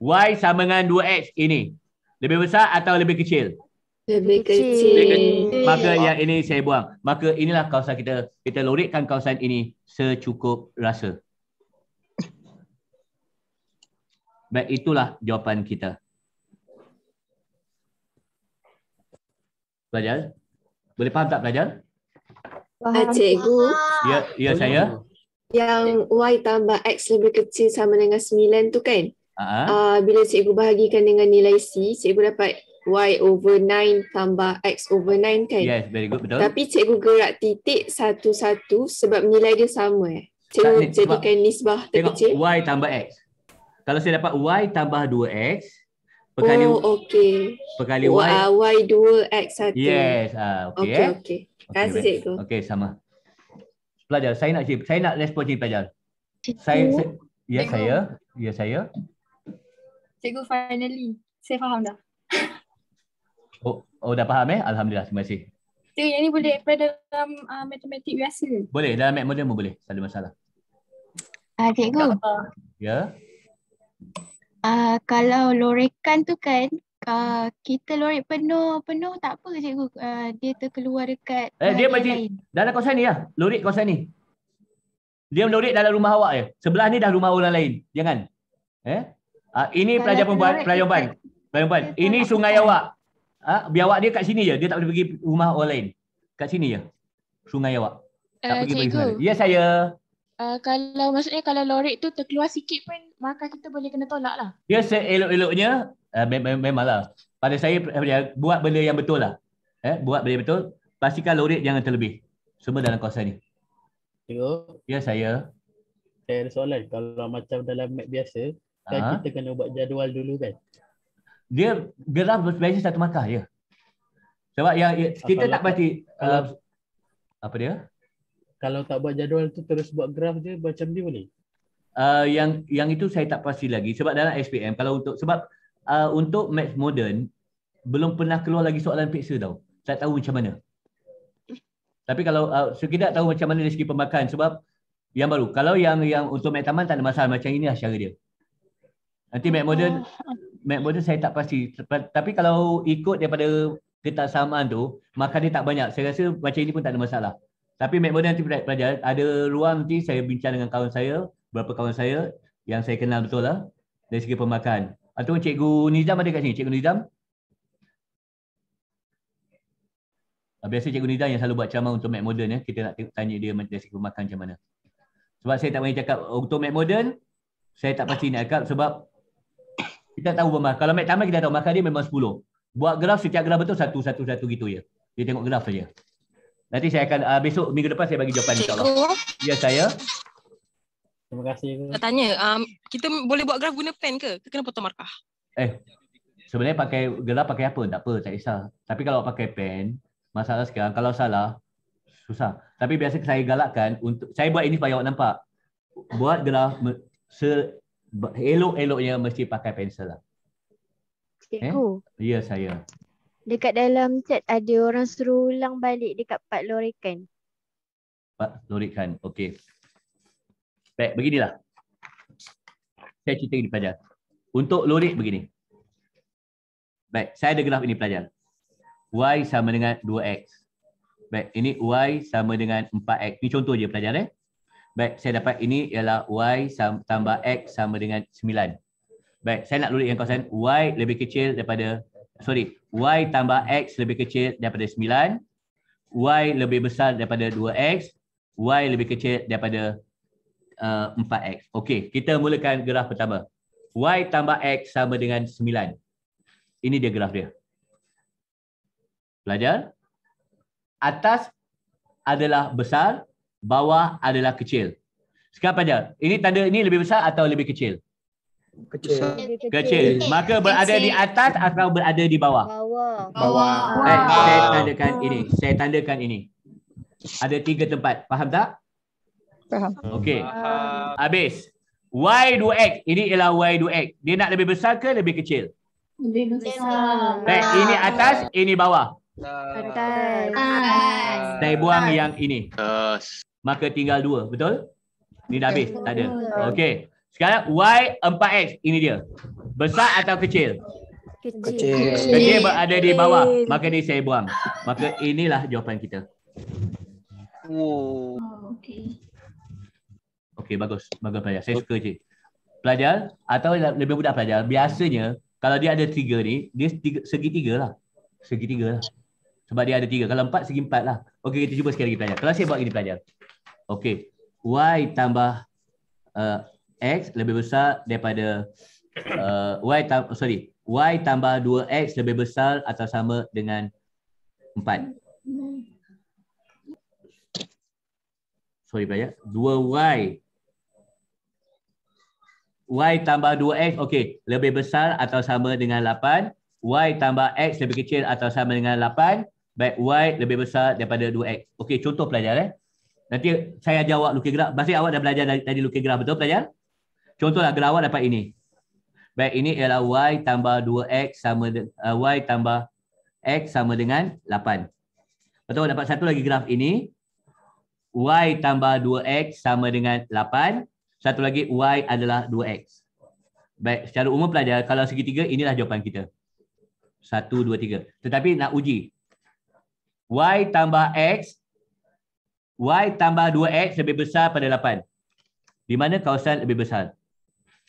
Y sama dengan 2X ini. Lebih besar atau lebih kecil? Lebih kecil. Lebih kecil. Maka oh. yang ini saya buang. Maka inilah kawasan kita. Kita lorikkan kawasan ini secukup rasa. Baik, itulah jawapan kita. pelajar? Boleh faham tak pelajar? Faham. Cikgu. Ya, ya saya. Yang Y tambah X lebih kecil sama dengan 9 tu kan? Uh-huh. Uh, bila cikgu bahagikan dengan nilai C, cikgu dapat Y over 9 tambah X over 9 kan? Yes, very good, betul. Tapi cikgu gerak titik satu-satu sebab nilai dia sama eh? Cikgu tak, jadikan nisbah terkecil. Tengok Y tambah X. Kalau saya dapat Y tambah 2X, Perkali, oh, okay. Perkali y. Y, 2X, 1. Yes. Uh, okay, okay. Kasih, okay. Cikgu. Okay, sama. Pelajar, saya nak saya nak respon cik pelajar. Cikgu. Saya, saya, ya, saya. Ya, saya. Cikgu, finally. Saya faham dah. Oh, oh dah faham eh? Alhamdulillah, terima kasih. Cikgu, yang ni boleh apply dalam uh, matematik biasa Boleh, dalam matematik modern pun boleh. Tak ada masalah. Uh, cikgu. Ya. Yeah. Uh, kalau lorekan tu kan uh, kita lorek penuh penuh tak apa cikgu uh, dia terkeluar dekat eh, dia mati dalam kawasan ni lah lorek kawasan ni dia lorek dalam rumah awak ya sebelah ni dah rumah orang lain jangan ya eh uh, ini kalau pelajar perempuan pelajar perempuan pelajar perempuan ini sungai kan. awak uh, biar awak dia kat sini je dia tak boleh pergi rumah orang lain kat sini je sungai awak tak uh, pergi cikgu. pergi sungai. ya saya Ah, kalau maksudnya kalau lorik tu terkeluar sikit pun maka kita boleh kena tolak lah. Dia elok eloknya uh, ah, mem- mem- memanglah. Eh, pada saya buat benda yang betul lah. Eh, buat benda betul. Pastikan lorik jangan terlebih. Semua dalam kawasan ni. Cikgu. Ya saya. Saya ada soalan. Kalau macam dalam map biasa, kan ah. kita kena buat jadual dulu kan? Dia geraf berbeza satu markah ya. Sebab yang ya, kita kalau, tak pasti kalau, uh, apa dia? kalau tak buat jadual tu terus buat graf je macam ni boleh? Uh, yang yang itu saya tak pasti lagi sebab dalam SPM kalau untuk sebab uh, untuk math modern belum pernah keluar lagi soalan peksa tau. Tak tahu macam mana. Tapi kalau uh, sekedar tahu macam mana dari segi pembakaran sebab yang baru. Kalau yang yang untuk math taman tak ada masalah macam ini lah cara dia. Nanti math modern math modern saya tak pasti tapi kalau ikut daripada ketaksamaan tu maka dia tak banyak. Saya rasa macam ini pun tak ada masalah. Tapi Mac Moden nanti pelajar Ada ruang nanti saya bincang dengan kawan saya. beberapa kawan saya yang saya kenal betul lah. Dari segi pemakan. Atau ah, Cikgu Nizam ada kat sini? Cikgu Nizam? Ah, biasa Cikgu Nizam yang selalu buat ceramah untuk Mac Moden. Ya. Eh. Kita nak tanya dia dari segi pemakan macam mana. Sebab saya tak boleh cakap untuk Mac Moden. Saya tak pasti nak cakap sebab kita tahu pemakan. Kalau Mac Tamar kita tahu makan dia memang 10. Buat graf setiap graf betul satu-satu-satu gitu ya. Dia tengok graf saja. Nanti saya akan uh, besok minggu depan saya bagi jawapan insyaallah. Ya. ya saya. Terima kasih. Nak tanya um, kita boleh buat graf guna pen ke? Ke kena potong markah? Eh. Sebenarnya pakai gelap pakai apa? Tak apa, tak kisah. Tapi kalau pakai pen, masalah sekarang kalau salah susah. Tapi biasa saya galakkan untuk saya buat ini supaya awak nampak. Buat gelap se elok-eloknya mesti pakai pensel lah. Cikgu. Eh? Ya saya. Dekat dalam chat ada orang suruh ulang balik dekat Pak Lorikan. Pak Lorikan, okey. Baik, beginilah. Saya cerita ini pelajar. Untuk lorik begini. Baik, saya ada graf ini pelajar. Y sama dengan 2X. Baik, ini Y sama dengan 4X. Ini contoh je pelajar. Eh? Baik, saya dapat ini ialah Y tambah X sama dengan 9. Baik, saya nak lorik yang kawasan Y lebih kecil daripada Sorry, Y tambah X lebih kecil daripada 9. Y lebih besar daripada 2X. Y lebih kecil daripada uh, 4X. Okey, kita mulakan graf pertama. Y tambah X sama dengan 9. Ini dia graf dia. Pelajar. Atas adalah besar. Bawah adalah kecil. Sekarang pelajar. Ini tanda ini lebih besar atau lebih kecil? kecil. kecil. Maka berada di atas atau berada di bawah? Bawah. Bawah. Baik, eh, bawah. saya tandakan bawah. ini. Saya tandakan ini. Ada tiga tempat. Faham tak? Faham. Okey. Habis. Y2X. Ini ialah Y2X. Dia nak lebih besar ke lebih kecil? Lebih besar. Baik, ini atas, ini bawah. Atas. atas. Saya buang atas. yang ini. Maka tinggal dua, betul? Ini dah habis, tak ada. Okey. Sekarang Y4X ini dia. Besar atau kecil? Kecil. Kecil, kecil ada di bawah. Maka ni saya buang. Maka inilah jawapan kita. Oh, okey. Okey, bagus. Bagus pelajar. Saya suka je. Pelajar atau lebih mudah pelajar. Biasanya kalau dia ada tiga ni, dia tiga, segi tiga lah. Segi tiga lah. Sebab dia ada tiga. Kalau empat, segi empat lah. Okey, kita cuba sekali lagi pelajar. Kalau saya buat gini pelajar. Okey. Y tambah uh, X lebih besar daripada uh, Y tambah sorry Y tambah 2X lebih besar atau sama dengan 4 Sorry banyak 2Y Y tambah 2X okey Lebih besar atau sama dengan 8 Y tambah X lebih kecil atau sama dengan 8 Baik Y lebih besar daripada 2X Okey contoh pelajar eh Nanti saya jawab lukis graf Masih awak dah belajar tadi lukis graf betul pelajar? contohlah gelawat dapat ini. Baik, ini ialah y tambah 2x sama dengan uh, y tambah x sama dengan 8. Betul dapat satu lagi graf ini. y tambah 2x sama dengan 8. Satu lagi y adalah 2x. Baik, secara umum pelajar, kalau segitiga inilah jawapan kita. 1, 2, 3. Tetapi nak uji. y tambah x, y tambah 2x lebih besar pada 8. Di mana kawasan lebih besar?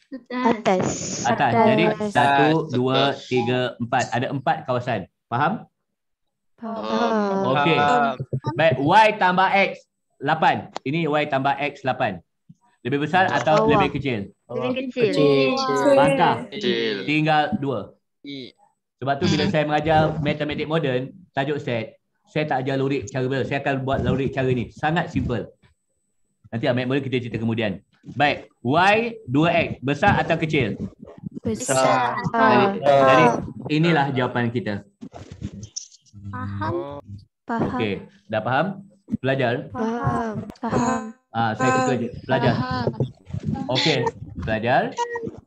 Atas. Atas. Atas. Jadi Atas. satu, dua, tiga, empat. Ada empat kawasan. Faham? Faham. Okey. Baik. Y tambah X. Lapan. Ini Y tambah X. Lapan. Lebih besar atau Allah. lebih kecil? Lebih kecil. Kecil. Tinggal dua. Sebab tu bila saya mengajar matematik moden, tajuk set, saya tak ajar lurik cara bila. Saya akan buat lurik cara ni. Sangat simple. Nanti amat boleh kita cerita kemudian. Baik, Y 2X besar atau kecil? Besar. Jadi, jadi eh, inilah jawapan kita. Faham? Faham. Okey, dah faham? Belajar? Faham. Faham. Ah, saya faham. Pelajar. Belajar. Okey, Pelajar.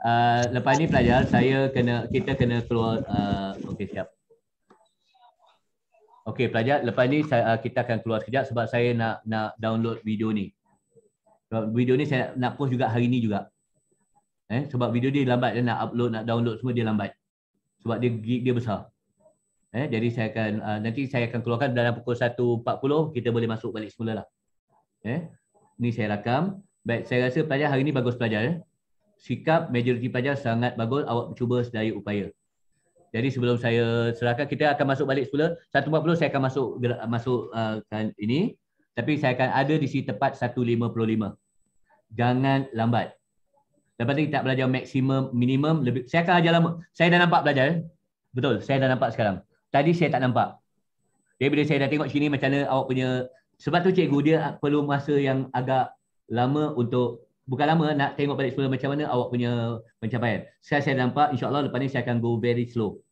Uh, lepas ni pelajar saya kena kita kena keluar uh, okey siap. Okey pelajar lepas ni saya, uh, kita akan keluar sekejap sebab saya nak nak download video ni. Sebab video ni saya nak post juga hari ni juga. Eh, sebab video dia lambat dia nak upload, nak download semua dia lambat. Sebab dia gig dia besar. Eh, jadi saya akan uh, nanti saya akan keluarkan dalam pukul 1.40 kita boleh masuk balik semula lah. Eh, ni saya rakam. Baik, saya rasa pelajar hari ni bagus pelajar. Eh. Sikap majoriti pelajar sangat bagus. Awak cuba sedaya upaya. Jadi sebelum saya serahkan, kita akan masuk balik semula. 1.40 saya akan masuk masuk uh, ini tapi saya akan ada di sini tepat 1.55. Jangan lambat. Lepas ni kita belajar maksimum, minimum, lebih. Saya akan ajar lama. Saya dah nampak belajar. Eh? Betul, saya dah nampak sekarang. Tadi saya tak nampak. Daripada saya dah tengok sini macam mana awak punya. Sebab tu cikgu dia perlu masa yang agak lama untuk bukan lama nak tengok balik semula macam mana awak punya pencapaian. Saya saya nampak Insyaallah allah lepas ni saya akan go very slow.